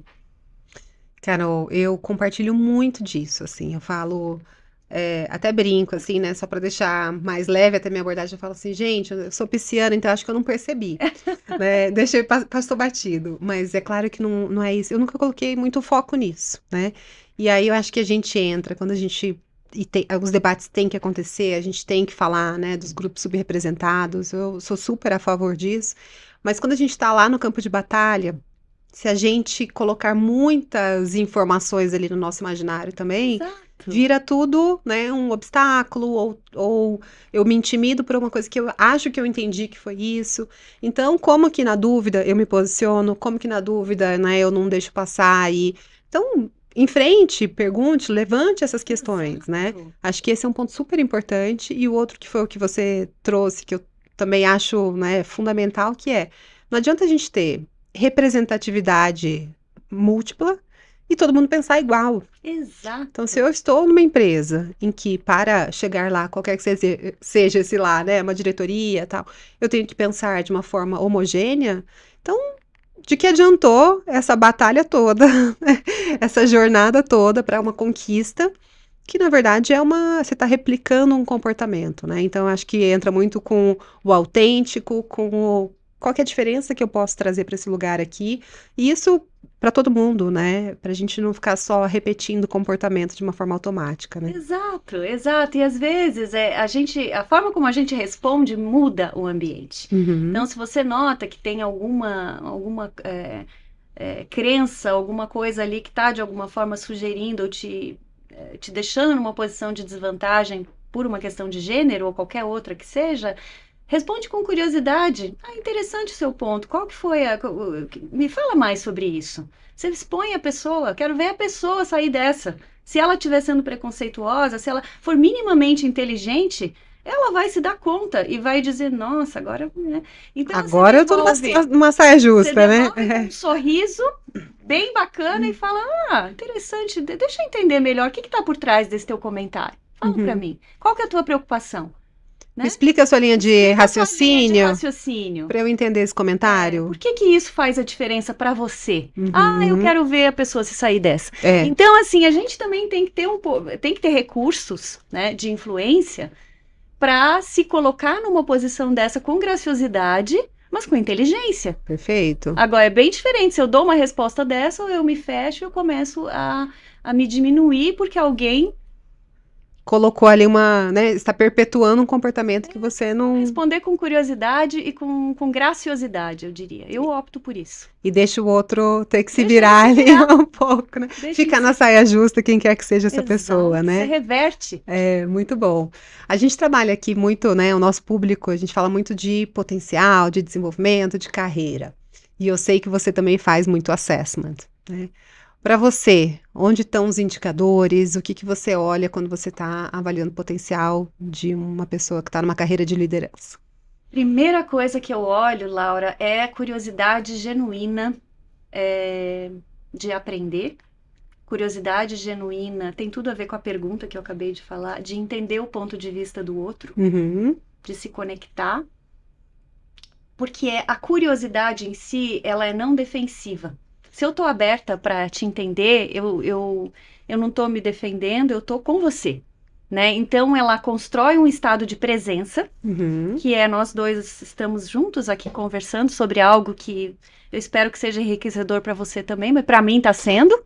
Carol, eu compartilho muito disso, assim, eu falo. É, até brinco, assim, né? Só para deixar mais leve até minha abordagem, eu falo assim, gente, eu sou pisciana, então acho que eu não percebi. (laughs) né? Deixei, passou batido. Mas é claro que não, não é isso. Eu nunca coloquei muito foco nisso, né? E aí eu acho que a gente entra, quando a gente e tem, os debates têm que acontecer, a gente tem que falar né, dos grupos subrepresentados, eu sou super a favor disso, mas quando a gente está lá no campo de batalha, se a gente colocar muitas informações ali no nosso imaginário também, Exato vira tudo, né, um obstáculo ou, ou eu me intimido por uma coisa que eu acho que eu entendi que foi isso. Então, como que na dúvida eu me posiciono, como que na dúvida, né, eu não deixo passar e então em frente, pergunte, levante essas questões, né? Acho que esse é um ponto super importante e o outro que foi o que você trouxe que eu também acho, né, fundamental que é não adianta a gente ter representatividade múltipla e todo mundo pensar igual. Exato. Então, se eu estou numa empresa em que, para chegar lá, qualquer que seja, seja esse lá, né, uma diretoria tal, eu tenho que pensar de uma forma homogênea, então, de que adiantou essa batalha toda, (laughs) né, essa jornada toda para uma conquista? que na verdade é uma você está replicando um comportamento, né? Então acho que entra muito com o autêntico, com o qual é a diferença que eu posso trazer para esse lugar aqui? E isso para todo mundo, né? Para a gente não ficar só repetindo o comportamento de uma forma automática, né? Exato, exato. E às vezes é, a gente, a forma como a gente responde muda o ambiente. Uhum. Então, se você nota que tem alguma, alguma é, é, crença, alguma coisa ali que está de alguma forma sugerindo ou te, é, te deixando numa posição de desvantagem por uma questão de gênero ou qualquer outra que seja, Responde com curiosidade. Ah, interessante o seu ponto. Qual que foi a... Me fala mais sobre isso. Você expõe a pessoa. Quero ver a pessoa sair dessa. Se ela estiver sendo preconceituosa, se ela for minimamente inteligente, ela vai se dar conta e vai dizer, nossa, agora. Né? Então, agora devolve, eu estou numa, numa saia justa, né? É. Um sorriso bem bacana e fala: Ah, interessante, deixa eu entender melhor o que está por trás desse teu comentário. Fala uhum. para mim, qual que é a tua preocupação? Né? Me explica a sua linha de raciocínio. Linha de raciocínio. Para eu entender esse comentário. É, por que, que isso faz a diferença para você? Uhum. Ah, eu quero ver a pessoa se sair dessa. É. Então, assim, a gente também tem que ter um tem que ter recursos, né, de influência para se colocar numa posição dessa com graciosidade, mas com inteligência. Perfeito. Agora é bem diferente se eu dou uma resposta dessa ou eu me fecho e eu começo a a me diminuir porque alguém colocou ali uma, né, está perpetuando um comportamento que você não... Responder com curiosidade e com, com graciosidade, eu diria. Eu opto por isso. E deixa o outro ter que se virar ali (laughs) um pouco, né? Deixa Ficar isso. na saia justa, quem quer que seja essa Exato. pessoa, né? Você reverte. É, muito bom. A gente trabalha aqui muito, né, o nosso público, a gente fala muito de potencial, de desenvolvimento, de carreira. E eu sei que você também faz muito assessment, né? Para você, onde estão os indicadores? O que, que você olha quando você está avaliando o potencial de uma pessoa que está numa carreira de liderança? Primeira coisa que eu olho, Laura, é a curiosidade genuína é, de aprender. Curiosidade genuína tem tudo a ver com a pergunta que eu acabei de falar, de entender o ponto de vista do outro, uhum. de se conectar, porque a curiosidade em si ela é não defensiva se eu tô aberta para te entender, eu, eu, eu não tô me defendendo, eu tô com você. Né? Então ela constrói um estado de presença, uhum. que é nós dois estamos juntos aqui conversando sobre algo que eu espero que seja enriquecedor para você também, mas para mim está sendo.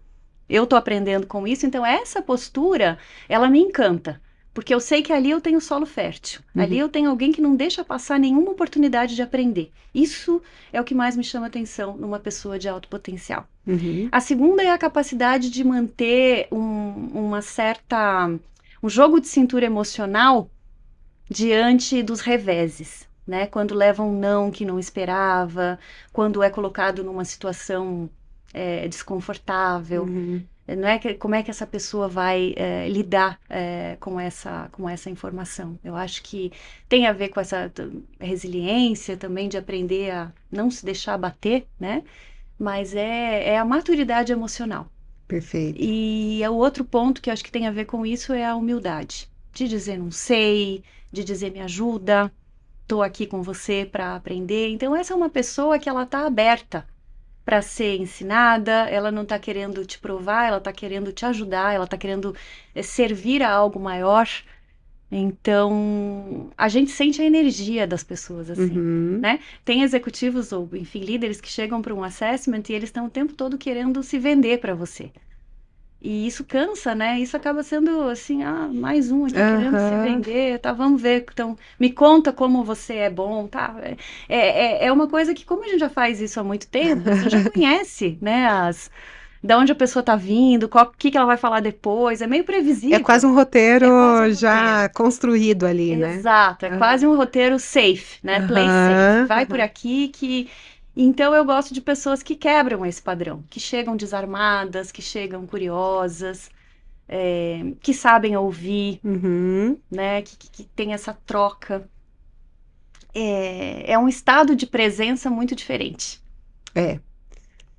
Eu estou aprendendo com isso, então essa postura ela me encanta. Porque eu sei que ali eu tenho solo fértil, uhum. ali eu tenho alguém que não deixa passar nenhuma oportunidade de aprender. Isso é o que mais me chama atenção numa pessoa de alto potencial. Uhum. A segunda é a capacidade de manter um, uma certa. um jogo de cintura emocional diante dos reveses. Né? Quando leva um não que não esperava, quando é colocado numa situação é, desconfortável. Uhum não é que, como é que essa pessoa vai é, lidar é, com essa com essa informação eu acho que tem a ver com essa resiliência também de aprender a não se deixar bater né mas é, é a maturidade emocional perfeito e é o outro ponto que eu acho que tem a ver com isso é a humildade de dizer não sei de dizer me ajuda estou aqui com você para aprender então essa é uma pessoa que ela está aberta para ser ensinada, ela não está querendo te provar, ela está querendo te ajudar, ela está querendo eh, servir a algo maior. Então, a gente sente a energia das pessoas, assim, uhum. né? Tem executivos ou, enfim, líderes que chegam para um assessment e eles estão o tempo todo querendo se vender para você. E isso cansa, né? Isso acaba sendo assim, ah, mais um aqui uhum. querendo se vender, tá? Vamos ver. Então, me conta como você é bom, tá? É, é, é uma coisa que, como a gente já faz isso há muito tempo, você já (laughs) conhece, né? As, da onde a pessoa está vindo, o que, que ela vai falar depois, é meio previsível. É quase um roteiro é quase um já construído ali, né? Exato, é uhum. quase um roteiro safe, né? Play safe. Vai por aqui que então eu gosto de pessoas que quebram esse padrão, que chegam desarmadas, que chegam curiosas, é, que sabem ouvir, uhum. né? Que, que, que, tem essa troca. É, é um estado de presença muito diferente. É.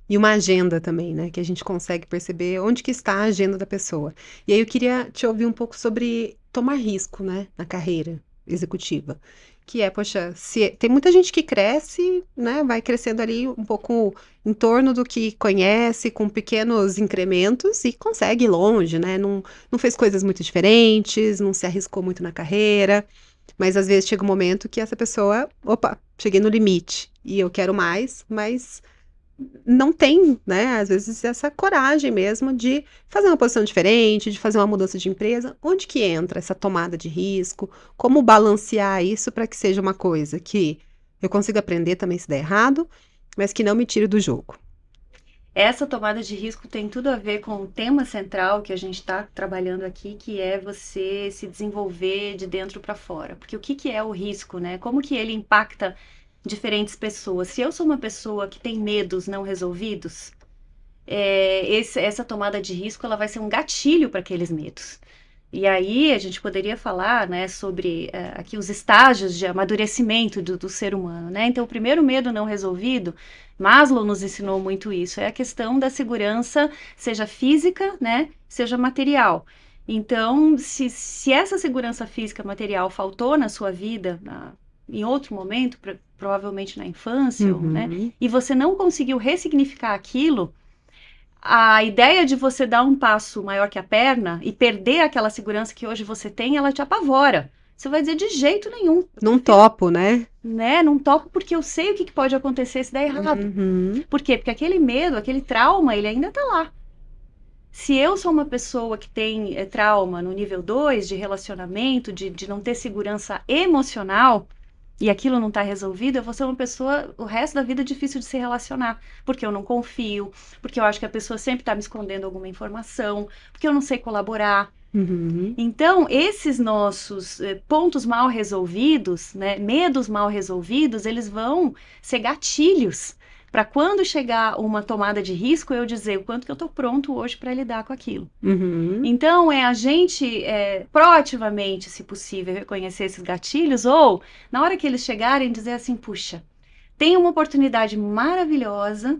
E uma agenda também, né? Que a gente consegue perceber onde que está a agenda da pessoa. E aí eu queria te ouvir um pouco sobre tomar risco, né? Na carreira executiva que é, poxa, se é, tem muita gente que cresce, né, vai crescendo ali um pouco em torno do que conhece, com pequenos incrementos e consegue ir longe, né? Não, não fez coisas muito diferentes, não se arriscou muito na carreira, mas às vezes chega um momento que essa pessoa, opa, cheguei no limite e eu quero mais, mas não tem, né, às vezes, essa coragem mesmo de fazer uma posição diferente, de fazer uma mudança de empresa. Onde que entra essa tomada de risco? Como balancear isso para que seja uma coisa que eu consiga aprender também se der errado, mas que não me tire do jogo? Essa tomada de risco tem tudo a ver com o tema central que a gente está trabalhando aqui, que é você se desenvolver de dentro para fora. Porque o que, que é o risco, né? Como que ele impacta diferentes pessoas. Se eu sou uma pessoa que tem medos não resolvidos, é, esse, essa tomada de risco ela vai ser um gatilho para aqueles medos. E aí a gente poderia falar né, sobre é, aqui os estágios de amadurecimento do, do ser humano. Né? Então, o primeiro medo não resolvido, Maslow nos ensinou muito isso, é a questão da segurança, seja física, né, seja material. Então, se, se essa segurança física material faltou na sua vida, na, em outro momento, pra, provavelmente na infância, né, uhum. né? E você não conseguiu ressignificar aquilo, a ideia de você dar um passo maior que a perna e perder aquela segurança que hoje você tem, ela te apavora. Você vai dizer de jeito nenhum. Não topo, né? Né? Não topo porque eu sei o que pode acontecer se der errado. Uhum. Por quê? Porque aquele medo, aquele trauma, ele ainda tá lá. Se eu sou uma pessoa que tem é, trauma no nível 2 de relacionamento, de, de não ter segurança emocional, e aquilo não está resolvido, eu vou ser uma pessoa o resto da vida é difícil de se relacionar, porque eu não confio, porque eu acho que a pessoa sempre está me escondendo alguma informação, porque eu não sei colaborar. Uhum. Então, esses nossos eh, pontos mal resolvidos, né, medos mal resolvidos, eles vão ser gatilhos para quando chegar uma tomada de risco, eu dizer o quanto que eu estou pronto hoje para lidar com aquilo. Uhum. Então, é a gente é, proativamente, se possível, reconhecer esses gatilhos ou, na hora que eles chegarem, dizer assim: puxa, tem uma oportunidade maravilhosa,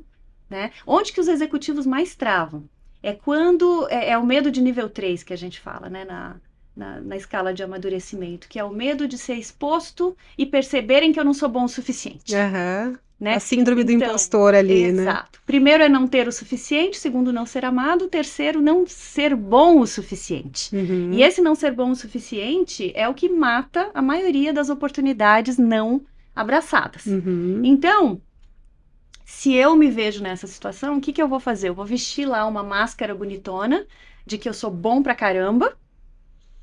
né? Onde que os executivos mais travam? É quando. É, é o medo de nível 3 que a gente fala, né? Na, na, na, escala de amadurecimento, que é o medo de ser exposto e perceberem que eu não sou bom o suficiente. Uhum. Né? A síndrome então, do impostor ali, exato. né? Exato. Primeiro é não ter o suficiente, segundo não ser amado, terceiro não ser bom o suficiente. Uhum. E esse não ser bom o suficiente é o que mata a maioria das oportunidades não abraçadas. Uhum. Então, se eu me vejo nessa situação, o que, que eu vou fazer? Eu vou vestir lá uma máscara bonitona de que eu sou bom pra caramba,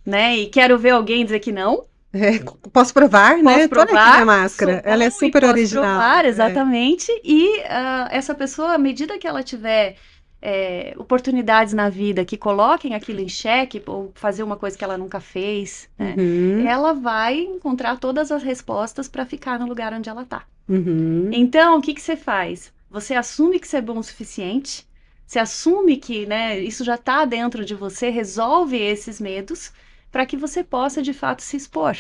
né? E quero ver alguém dizer que não. É, posso provar, né? posso né? Provar, Olha aqui minha máscara. Ela é super original. Posso Provar, é. exatamente. É. E uh, essa pessoa, à medida que ela tiver é, oportunidades na vida que coloquem aquilo em xeque, ou fazer uma coisa que ela nunca fez, né? uhum. ela vai encontrar todas as respostas para ficar no lugar onde ela está. Uhum. Então, o que, que você faz? Você assume que você é bom o suficiente, você assume que né, isso já está dentro de você, resolve esses medos para que você possa de fato se expor.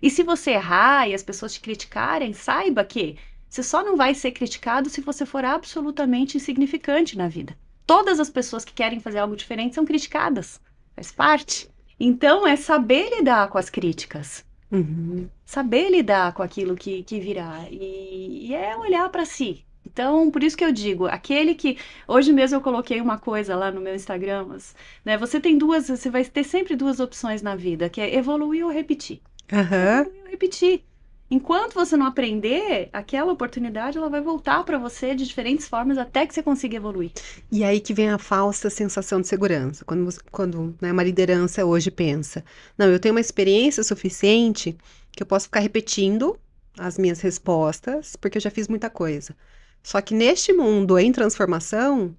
E se você errar e as pessoas te criticarem, saiba que você só não vai ser criticado se você for absolutamente insignificante na vida. Todas as pessoas que querem fazer algo diferente são criticadas, faz parte. Então é saber lidar com as críticas. Uhum. Saber lidar com aquilo que, que virá. E, e é olhar para si. Então, por isso que eu digo, aquele que hoje mesmo eu coloquei uma coisa lá no meu Instagram, mas, né? Você tem duas, você vai ter sempre duas opções na vida, que é evoluir ou repetir. Uhum. Evoluir ou repetir. Enquanto você não aprender, aquela oportunidade ela vai voltar para você de diferentes formas até que você consiga evoluir. E aí que vem a falsa sensação de segurança. Quando, você, quando né, uma liderança hoje pensa, não, eu tenho uma experiência suficiente que eu posso ficar repetindo as minhas respostas, porque eu já fiz muita coisa. Só que neste mundo em transformação,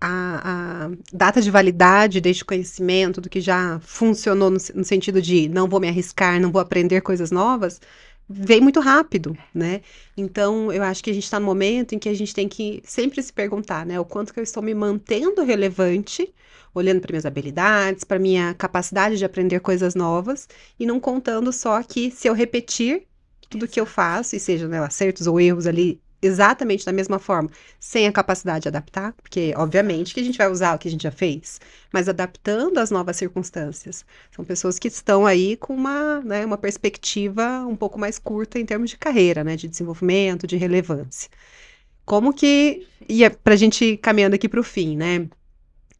a, a, data de validade deste conhecimento, do que já funcionou no, no, sentido de não vou me arriscar, não vou aprender coisas novas, vem muito rápido, né? Então, eu acho que a gente está no momento em que a gente tem que sempre se perguntar, né? O quanto que eu estou me mantendo relevante, olhando para minhas habilidades, para minha capacidade de aprender coisas novas, e não contando só que se eu repetir tudo que eu faço, e seja né, acertos ou erros ali exatamente da mesma forma, sem a capacidade de adaptar, porque obviamente que a gente vai usar o que a gente já fez, mas adaptando às novas circunstâncias. São pessoas que estão aí com uma, né, uma perspectiva um pouco mais curta em termos de carreira, né, de desenvolvimento, de relevância. Como que. E é para a gente caminhando aqui para o fim, né?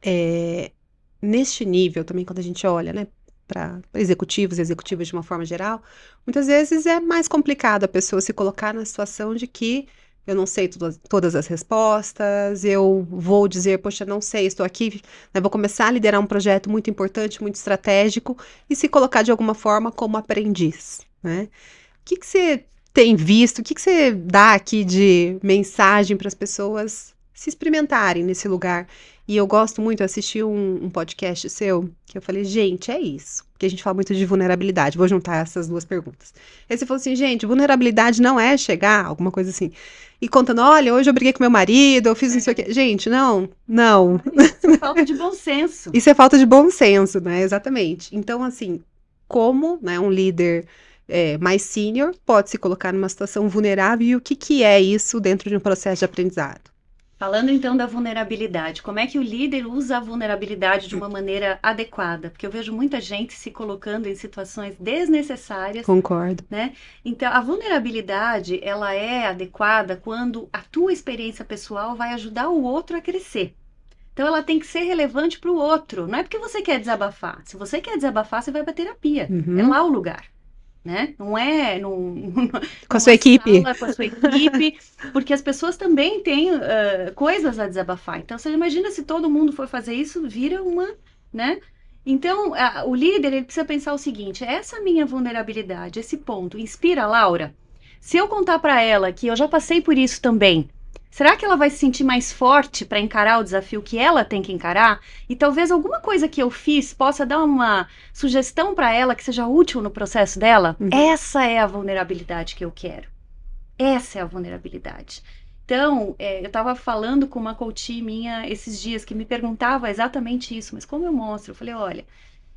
É, neste nível também, quando a gente olha, né, para executivos e executivas de uma forma geral, muitas vezes é mais complicado a pessoa se colocar na situação de que eu não sei todas, as respostas, eu vou dizer, poxa, não sei, estou aqui, né, vou começar a liderar um projeto muito importante, muito estratégico, e se colocar de alguma forma como aprendiz. Né? O que, que você tem visto, o que, que você dá aqui de mensagem para as pessoas se experimentarem nesse lugar e eu gosto muito, eu assisti um, um, podcast seu, que eu falei, gente, é isso. Porque a gente fala muito de vulnerabilidade. Vou juntar essas duas perguntas. Aí você falou assim, gente, vulnerabilidade não é chegar, alguma coisa assim. E contando, olha, hoje eu briguei com meu marido, eu fiz é. isso aqui. Gente, não, não. É isso é falta de bom senso. (laughs) Isso é falta de bom senso, né? Exatamente. Então, assim, como né, um líder é, mais sênior pode se colocar numa situação vulnerável e o que, que é isso dentro de um processo de aprendizado? Falando então da vulnerabilidade, como é que o líder usa a vulnerabilidade de uma maneira adequada? Porque eu vejo muita gente se colocando em situações desnecessárias. Concordo. Né? Então, a vulnerabilidade, ela é adequada quando a tua experiência pessoal vai ajudar o outro a crescer. Então ela tem que ser relevante para o outro. Não é porque você quer desabafar. Se você quer desabafar, você vai para terapia. Uhum. É lá o lugar né? Não é com a sua é equipe. Sala, com a sua equipe, porque as pessoas também têm uh, coisas a desabafar. Então, você imagina se todo mundo for fazer isso, vira uma, né? Então, a, o líder ele precisa pensar o seguinte: essa minha vulnerabilidade, esse ponto, inspira a Laura. Se eu contar para ela que eu já passei por isso também, Será que ela vai se sentir mais forte para encarar o desafio que ela tem que encarar? E talvez alguma coisa que eu fiz possa dar uma sugestão para ela que seja útil no processo dela? Uhum. Essa é a vulnerabilidade que eu quero. Essa é a vulnerabilidade. Então, é, eu estava falando com uma coach minha esses dias que me perguntava exatamente isso, mas como eu mostro? Eu falei, olha,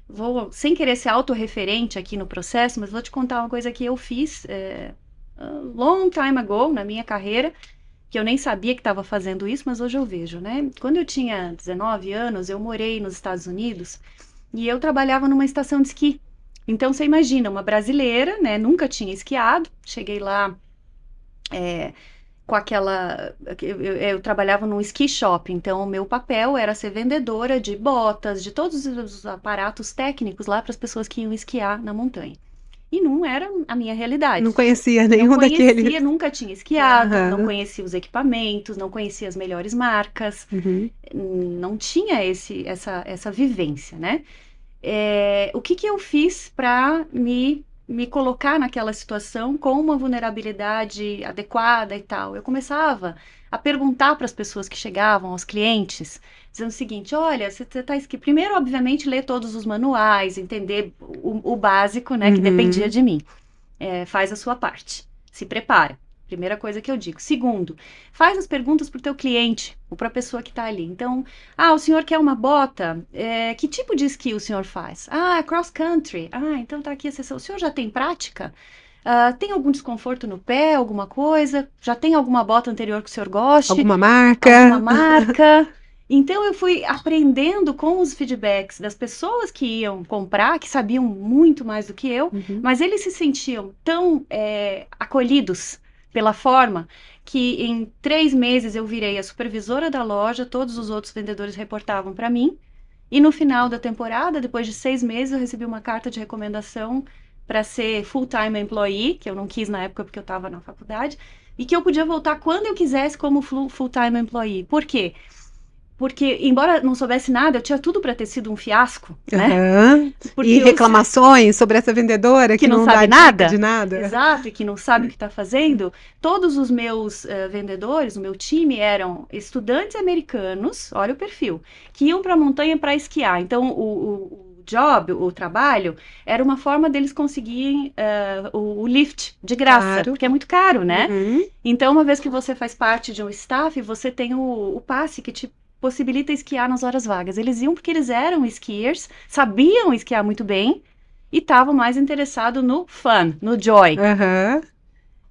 vou, sem querer ser autorreferente aqui no processo, mas vou te contar uma coisa que eu fiz é, long time ago na minha carreira que eu nem sabia que estava fazendo isso, mas hoje eu vejo, né? Quando eu tinha 19 anos, eu morei nos Estados Unidos e eu trabalhava numa estação de esqui. Então você imagina, uma brasileira, né? Nunca tinha esquiado, cheguei lá é, com aquela. Eu, eu, eu, trabalhava num ski shop, então o meu papel era ser vendedora de botas, de todos os aparatos técnicos lá para as pessoas que iam esquiar na montanha. E não era a minha realidade. Não conhecia nenhum não conhecia, daqueles. Nunca tinha esquiado, uhum. não conhecia os equipamentos, não conhecia as melhores marcas, uhum. não tinha esse, essa, essa vivência, né? É, o que, que eu fiz para me, me colocar naquela situação com uma vulnerabilidade adequada e tal? Eu começava a perguntar para as pessoas que chegavam, aos clientes, dizendo o seguinte: olha, você está tá, escrito. Primeiro, obviamente, ler todos os manuais, entender o, o básico, né? Que uhum. dependia de mim. É, faz a sua parte. Se prepara. Primeira coisa que eu digo. Segundo, faz as perguntas para o teu cliente, ou para a pessoa que está ali. Então, ah, o senhor quer uma bota? É, que tipo de esqui o senhor faz? Ah, é cross country. Ah, então tá aqui a sessão. O senhor já tem prática? Ah, tem algum desconforto no pé, alguma coisa? Já tem alguma bota anterior que o senhor goste? Alguma marca? Alguma marca? (laughs) Então eu fui aprendendo com os feedbacks das pessoas que iam comprar, que sabiam muito mais do que eu, uhum. mas eles se sentiam tão é, acolhidos pela forma que em três meses eu virei a supervisora da loja, todos os outros vendedores reportavam para mim. E no final da temporada, depois de seis meses, eu recebi uma carta de recomendação para ser full-time employee, que eu não quis na época porque eu estava na faculdade, e que eu podia voltar quando eu quisesse como full-time employee. Por quê? porque embora não soubesse nada, eu tinha tudo para ter sido um fiasco, né? Uhum. E reclamações eu... sobre essa vendedora que, que não, não sabe nada de nada. Exato, e que não sabe o que está fazendo. Todos os meus uh, vendedores, o meu time eram estudantes americanos, olha o perfil, que iam para a montanha para esquiar. Então o, o job, o trabalho, era uma forma deles conseguirem uh, o, o, lift de graça, claro. porque é muito caro, né? Uhum. Então, uma vez que você faz parte de um staff, você tem o, o passe que te possibilita esquiar nas horas vagas. Eles iam porque eles eram skiers, sabiam esquiar muito bem e estavam mais interessados no fun, no joy. Uhum.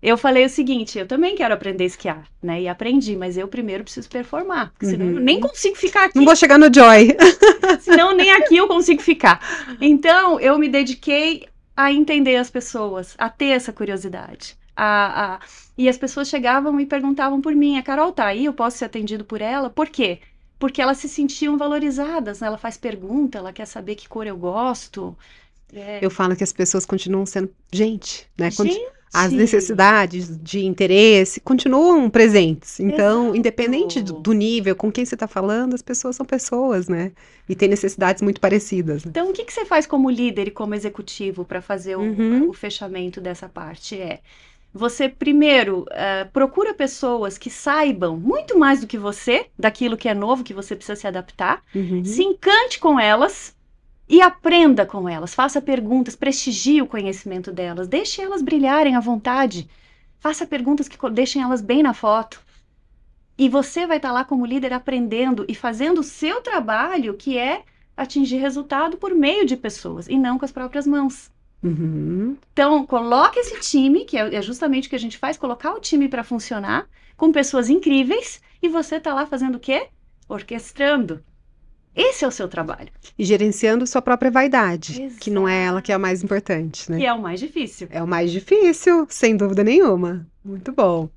Eu falei o seguinte, eu também quero aprender a esquiar, né? E aprendi, mas eu primeiro preciso performar, porque uhum. senão eu uhum. nem consigo ficar aqui. Não vou chegar no joy. (laughs) senão nem aqui eu consigo ficar. Então, eu me dediquei a entender as pessoas, a ter essa curiosidade. A, a... E as pessoas chegavam e perguntavam por mim, a Carol tá aí, eu posso ser atendido por ela, por quê? porque elas se sentiam valorizadas. Né? Ela faz pergunta, ela quer saber que cor eu gosto. É... Eu falo que as pessoas continuam sendo gente, né? Gente. As necessidades de interesse continuam presentes. Então, Exato. independente do, do, nível com quem você está falando, as pessoas são pessoas, né? E têm necessidades muito parecidas. Né? Então, o que, que, você faz como líder e como executivo para fazer o, uhum. o fechamento dessa parte? É você primeiro uh, procura pessoas que saibam muito mais do que você, daquilo que é novo, que você precisa se adaptar, uhum. se encante com elas e aprenda com elas, faça perguntas, prestigie o conhecimento delas, deixe elas brilharem à vontade, faça perguntas que deixem elas bem na foto. E você vai estar tá lá como líder aprendendo e fazendo o seu trabalho, que é atingir resultado por meio de pessoas e não com as próprias mãos. Uhum. Então, coloque esse time, que é, é justamente o que a gente faz, colocar o time para funcionar, com pessoas incríveis, e você está lá fazendo o quê? Orquestrando. Esse é o seu trabalho. E gerenciando sua própria vaidade, Exato. que não é ela que é a mais importante, né? Que é o mais difícil. É o mais difícil, sem dúvida nenhuma. Muito bom.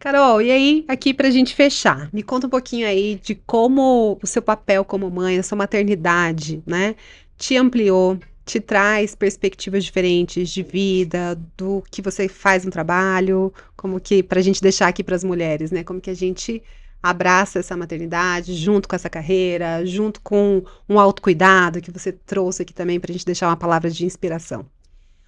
Carol, e aí, aqui para a gente fechar, me conta um pouquinho aí de como o seu papel como mãe, a sua maternidade, né, te ampliou, te traz perspectivas diferentes de vida, do que você faz no trabalho, como que para a gente deixar aqui para as mulheres, né? Como que a gente abraça essa maternidade junto com essa carreira, junto com um autocuidado que você trouxe aqui também para a gente deixar uma palavra de inspiração.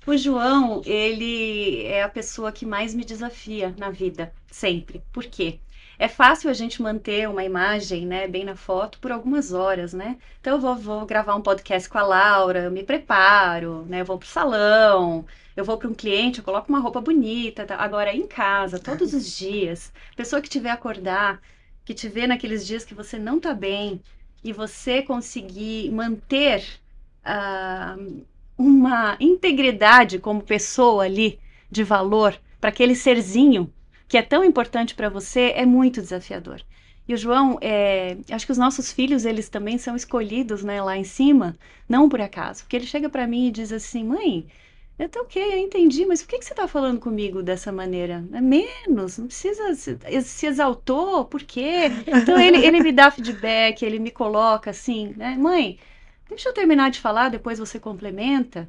O João, ele é a pessoa que mais me desafia na vida, sempre. Por quê? É fácil a gente manter uma imagem, né, bem na foto por algumas horas, né? Então eu vou, vou gravar um podcast com a Laura, eu me preparo, né? Eu vou pro salão, eu vou para um cliente, eu coloco uma roupa bonita. Tá? Agora em casa, todos os dias, pessoa que tiver acordar, que te vê naqueles dias que você não tá bem e você conseguir manter uh, uma integridade como pessoa ali de valor para aquele serzinho que é tão importante para você é muito desafiador. E o João, é, acho que os nossos filhos, eles também são escolhidos né, lá em cima, não por acaso. Porque ele chega para mim e diz assim, mãe, eu tô ok, eu entendi, mas por que, que você está falando comigo dessa maneira? É menos, não precisa, se, se exaltou, por quê? Então ele, ele me dá feedback, ele me coloca assim, né? Mãe, deixa eu terminar de falar, depois você complementa.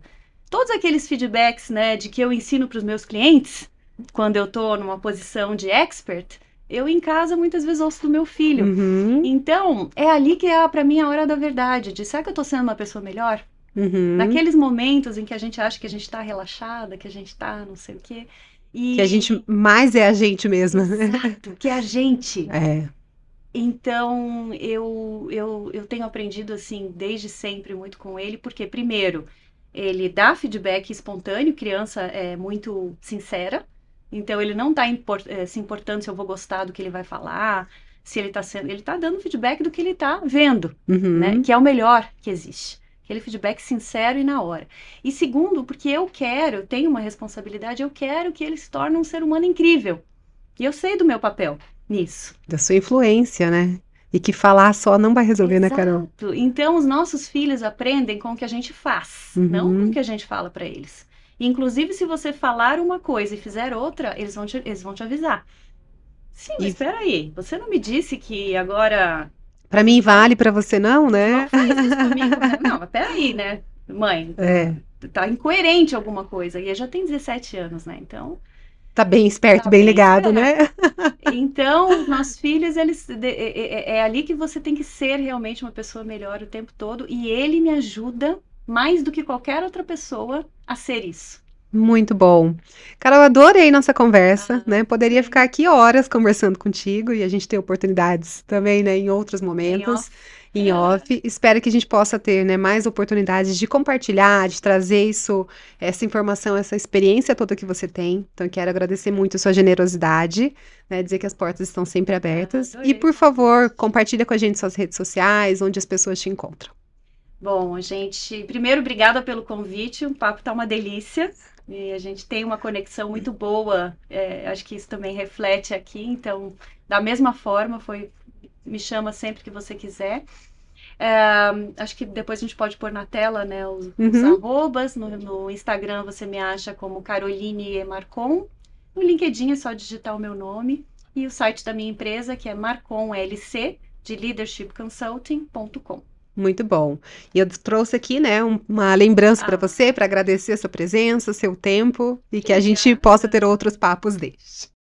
Todos aqueles feedbacks né, de que eu ensino para os meus clientes, quando eu tô numa posição de expert, eu em casa muitas vezes ouço do meu filho. Uhum. Então, é ali que é para mim a hora da verdade, de será que eu tô sendo uma pessoa melhor? Uhum. Naqueles momentos em que a gente acha que a gente está relaxada, que a gente está não sei o quê. E... Que a gente mais é a gente mesma. Né? Exato, que é a gente. (laughs) É. Então, eu, eu, eu tenho aprendido, assim, desde sempre muito com ele, porque, primeiro, ele dá feedback espontâneo, criança é muito sincera. Então ele não está import eh, se importando se eu vou gostar do que ele vai falar, se ele está sendo. Ele está dando feedback do que ele está vendo, uhum. né? Que é o melhor que existe. Aquele feedback sincero e na hora. E segundo, porque eu quero, eu tenho uma responsabilidade, eu quero que ele se torne um ser humano incrível. E eu sei do meu papel nisso. Da sua influência, né? E que falar só não vai resolver, Exato. né, Carol? Então, os nossos filhos aprendem com o que a gente faz, uhum. não com o uhum. que a gente fala para eles. Inclusive, se você falar uma coisa e fizer outra, eles vão te, eles vão te avisar. Sim, mas espera aí. Você não me disse que agora. Para mim vale, para você não, né? Não, espera (laughs) aí mas peraí, né, mãe? É. Tá incoerente alguma coisa. E já tem 17 anos, né? Então. Tá bem esperto, tá bem, bem, ligado, né? (laughs) Então, nossos filhos, eles é, é, é, é ali que você tem que ser realmente uma pessoa melhor o tempo todo. E ele me ajuda mais do que qualquer outra pessoa a ser isso. Muito bom. Carol, adorei nossa conversa, ah. né? Poderia ficar aqui horas conversando contigo e a gente ter oportunidades também, né, em outros momentos, em off. Em off. É. Espero que a gente possa ter, né, mais oportunidades de compartilhar, de trazer isso, essa informação, essa experiência toda que você tem. Então, quero agradecer muito a sua generosidade, né, dizer que as portas estão sempre ah, abertas. Ah, e, por favor, compartilha com a gente suas redes sociais, onde as pessoas te encontram. Bom, gente, primeiro, obrigada pelo convite. O papo tá uma delícia. E a gente tem uma conexão muito boa. É, acho que isso também reflete aqui. Então, da mesma forma, foi me chama sempre que você quiser. É, acho que depois a gente pode pôr na tela né, os, uhum. os arrobas. No, no, Instagram você me acha como Caroline e Marcon. No LinkedIn é só digitar o meu nome. E o site da minha empresa, que é marconlc, de leadershipconsulting.com. Muito bom. E eu trouxe aqui, né, uma lembrança ah. para você, para agradecer a sua presença, seu tempo e que, que a gente possa ter outros papos deste.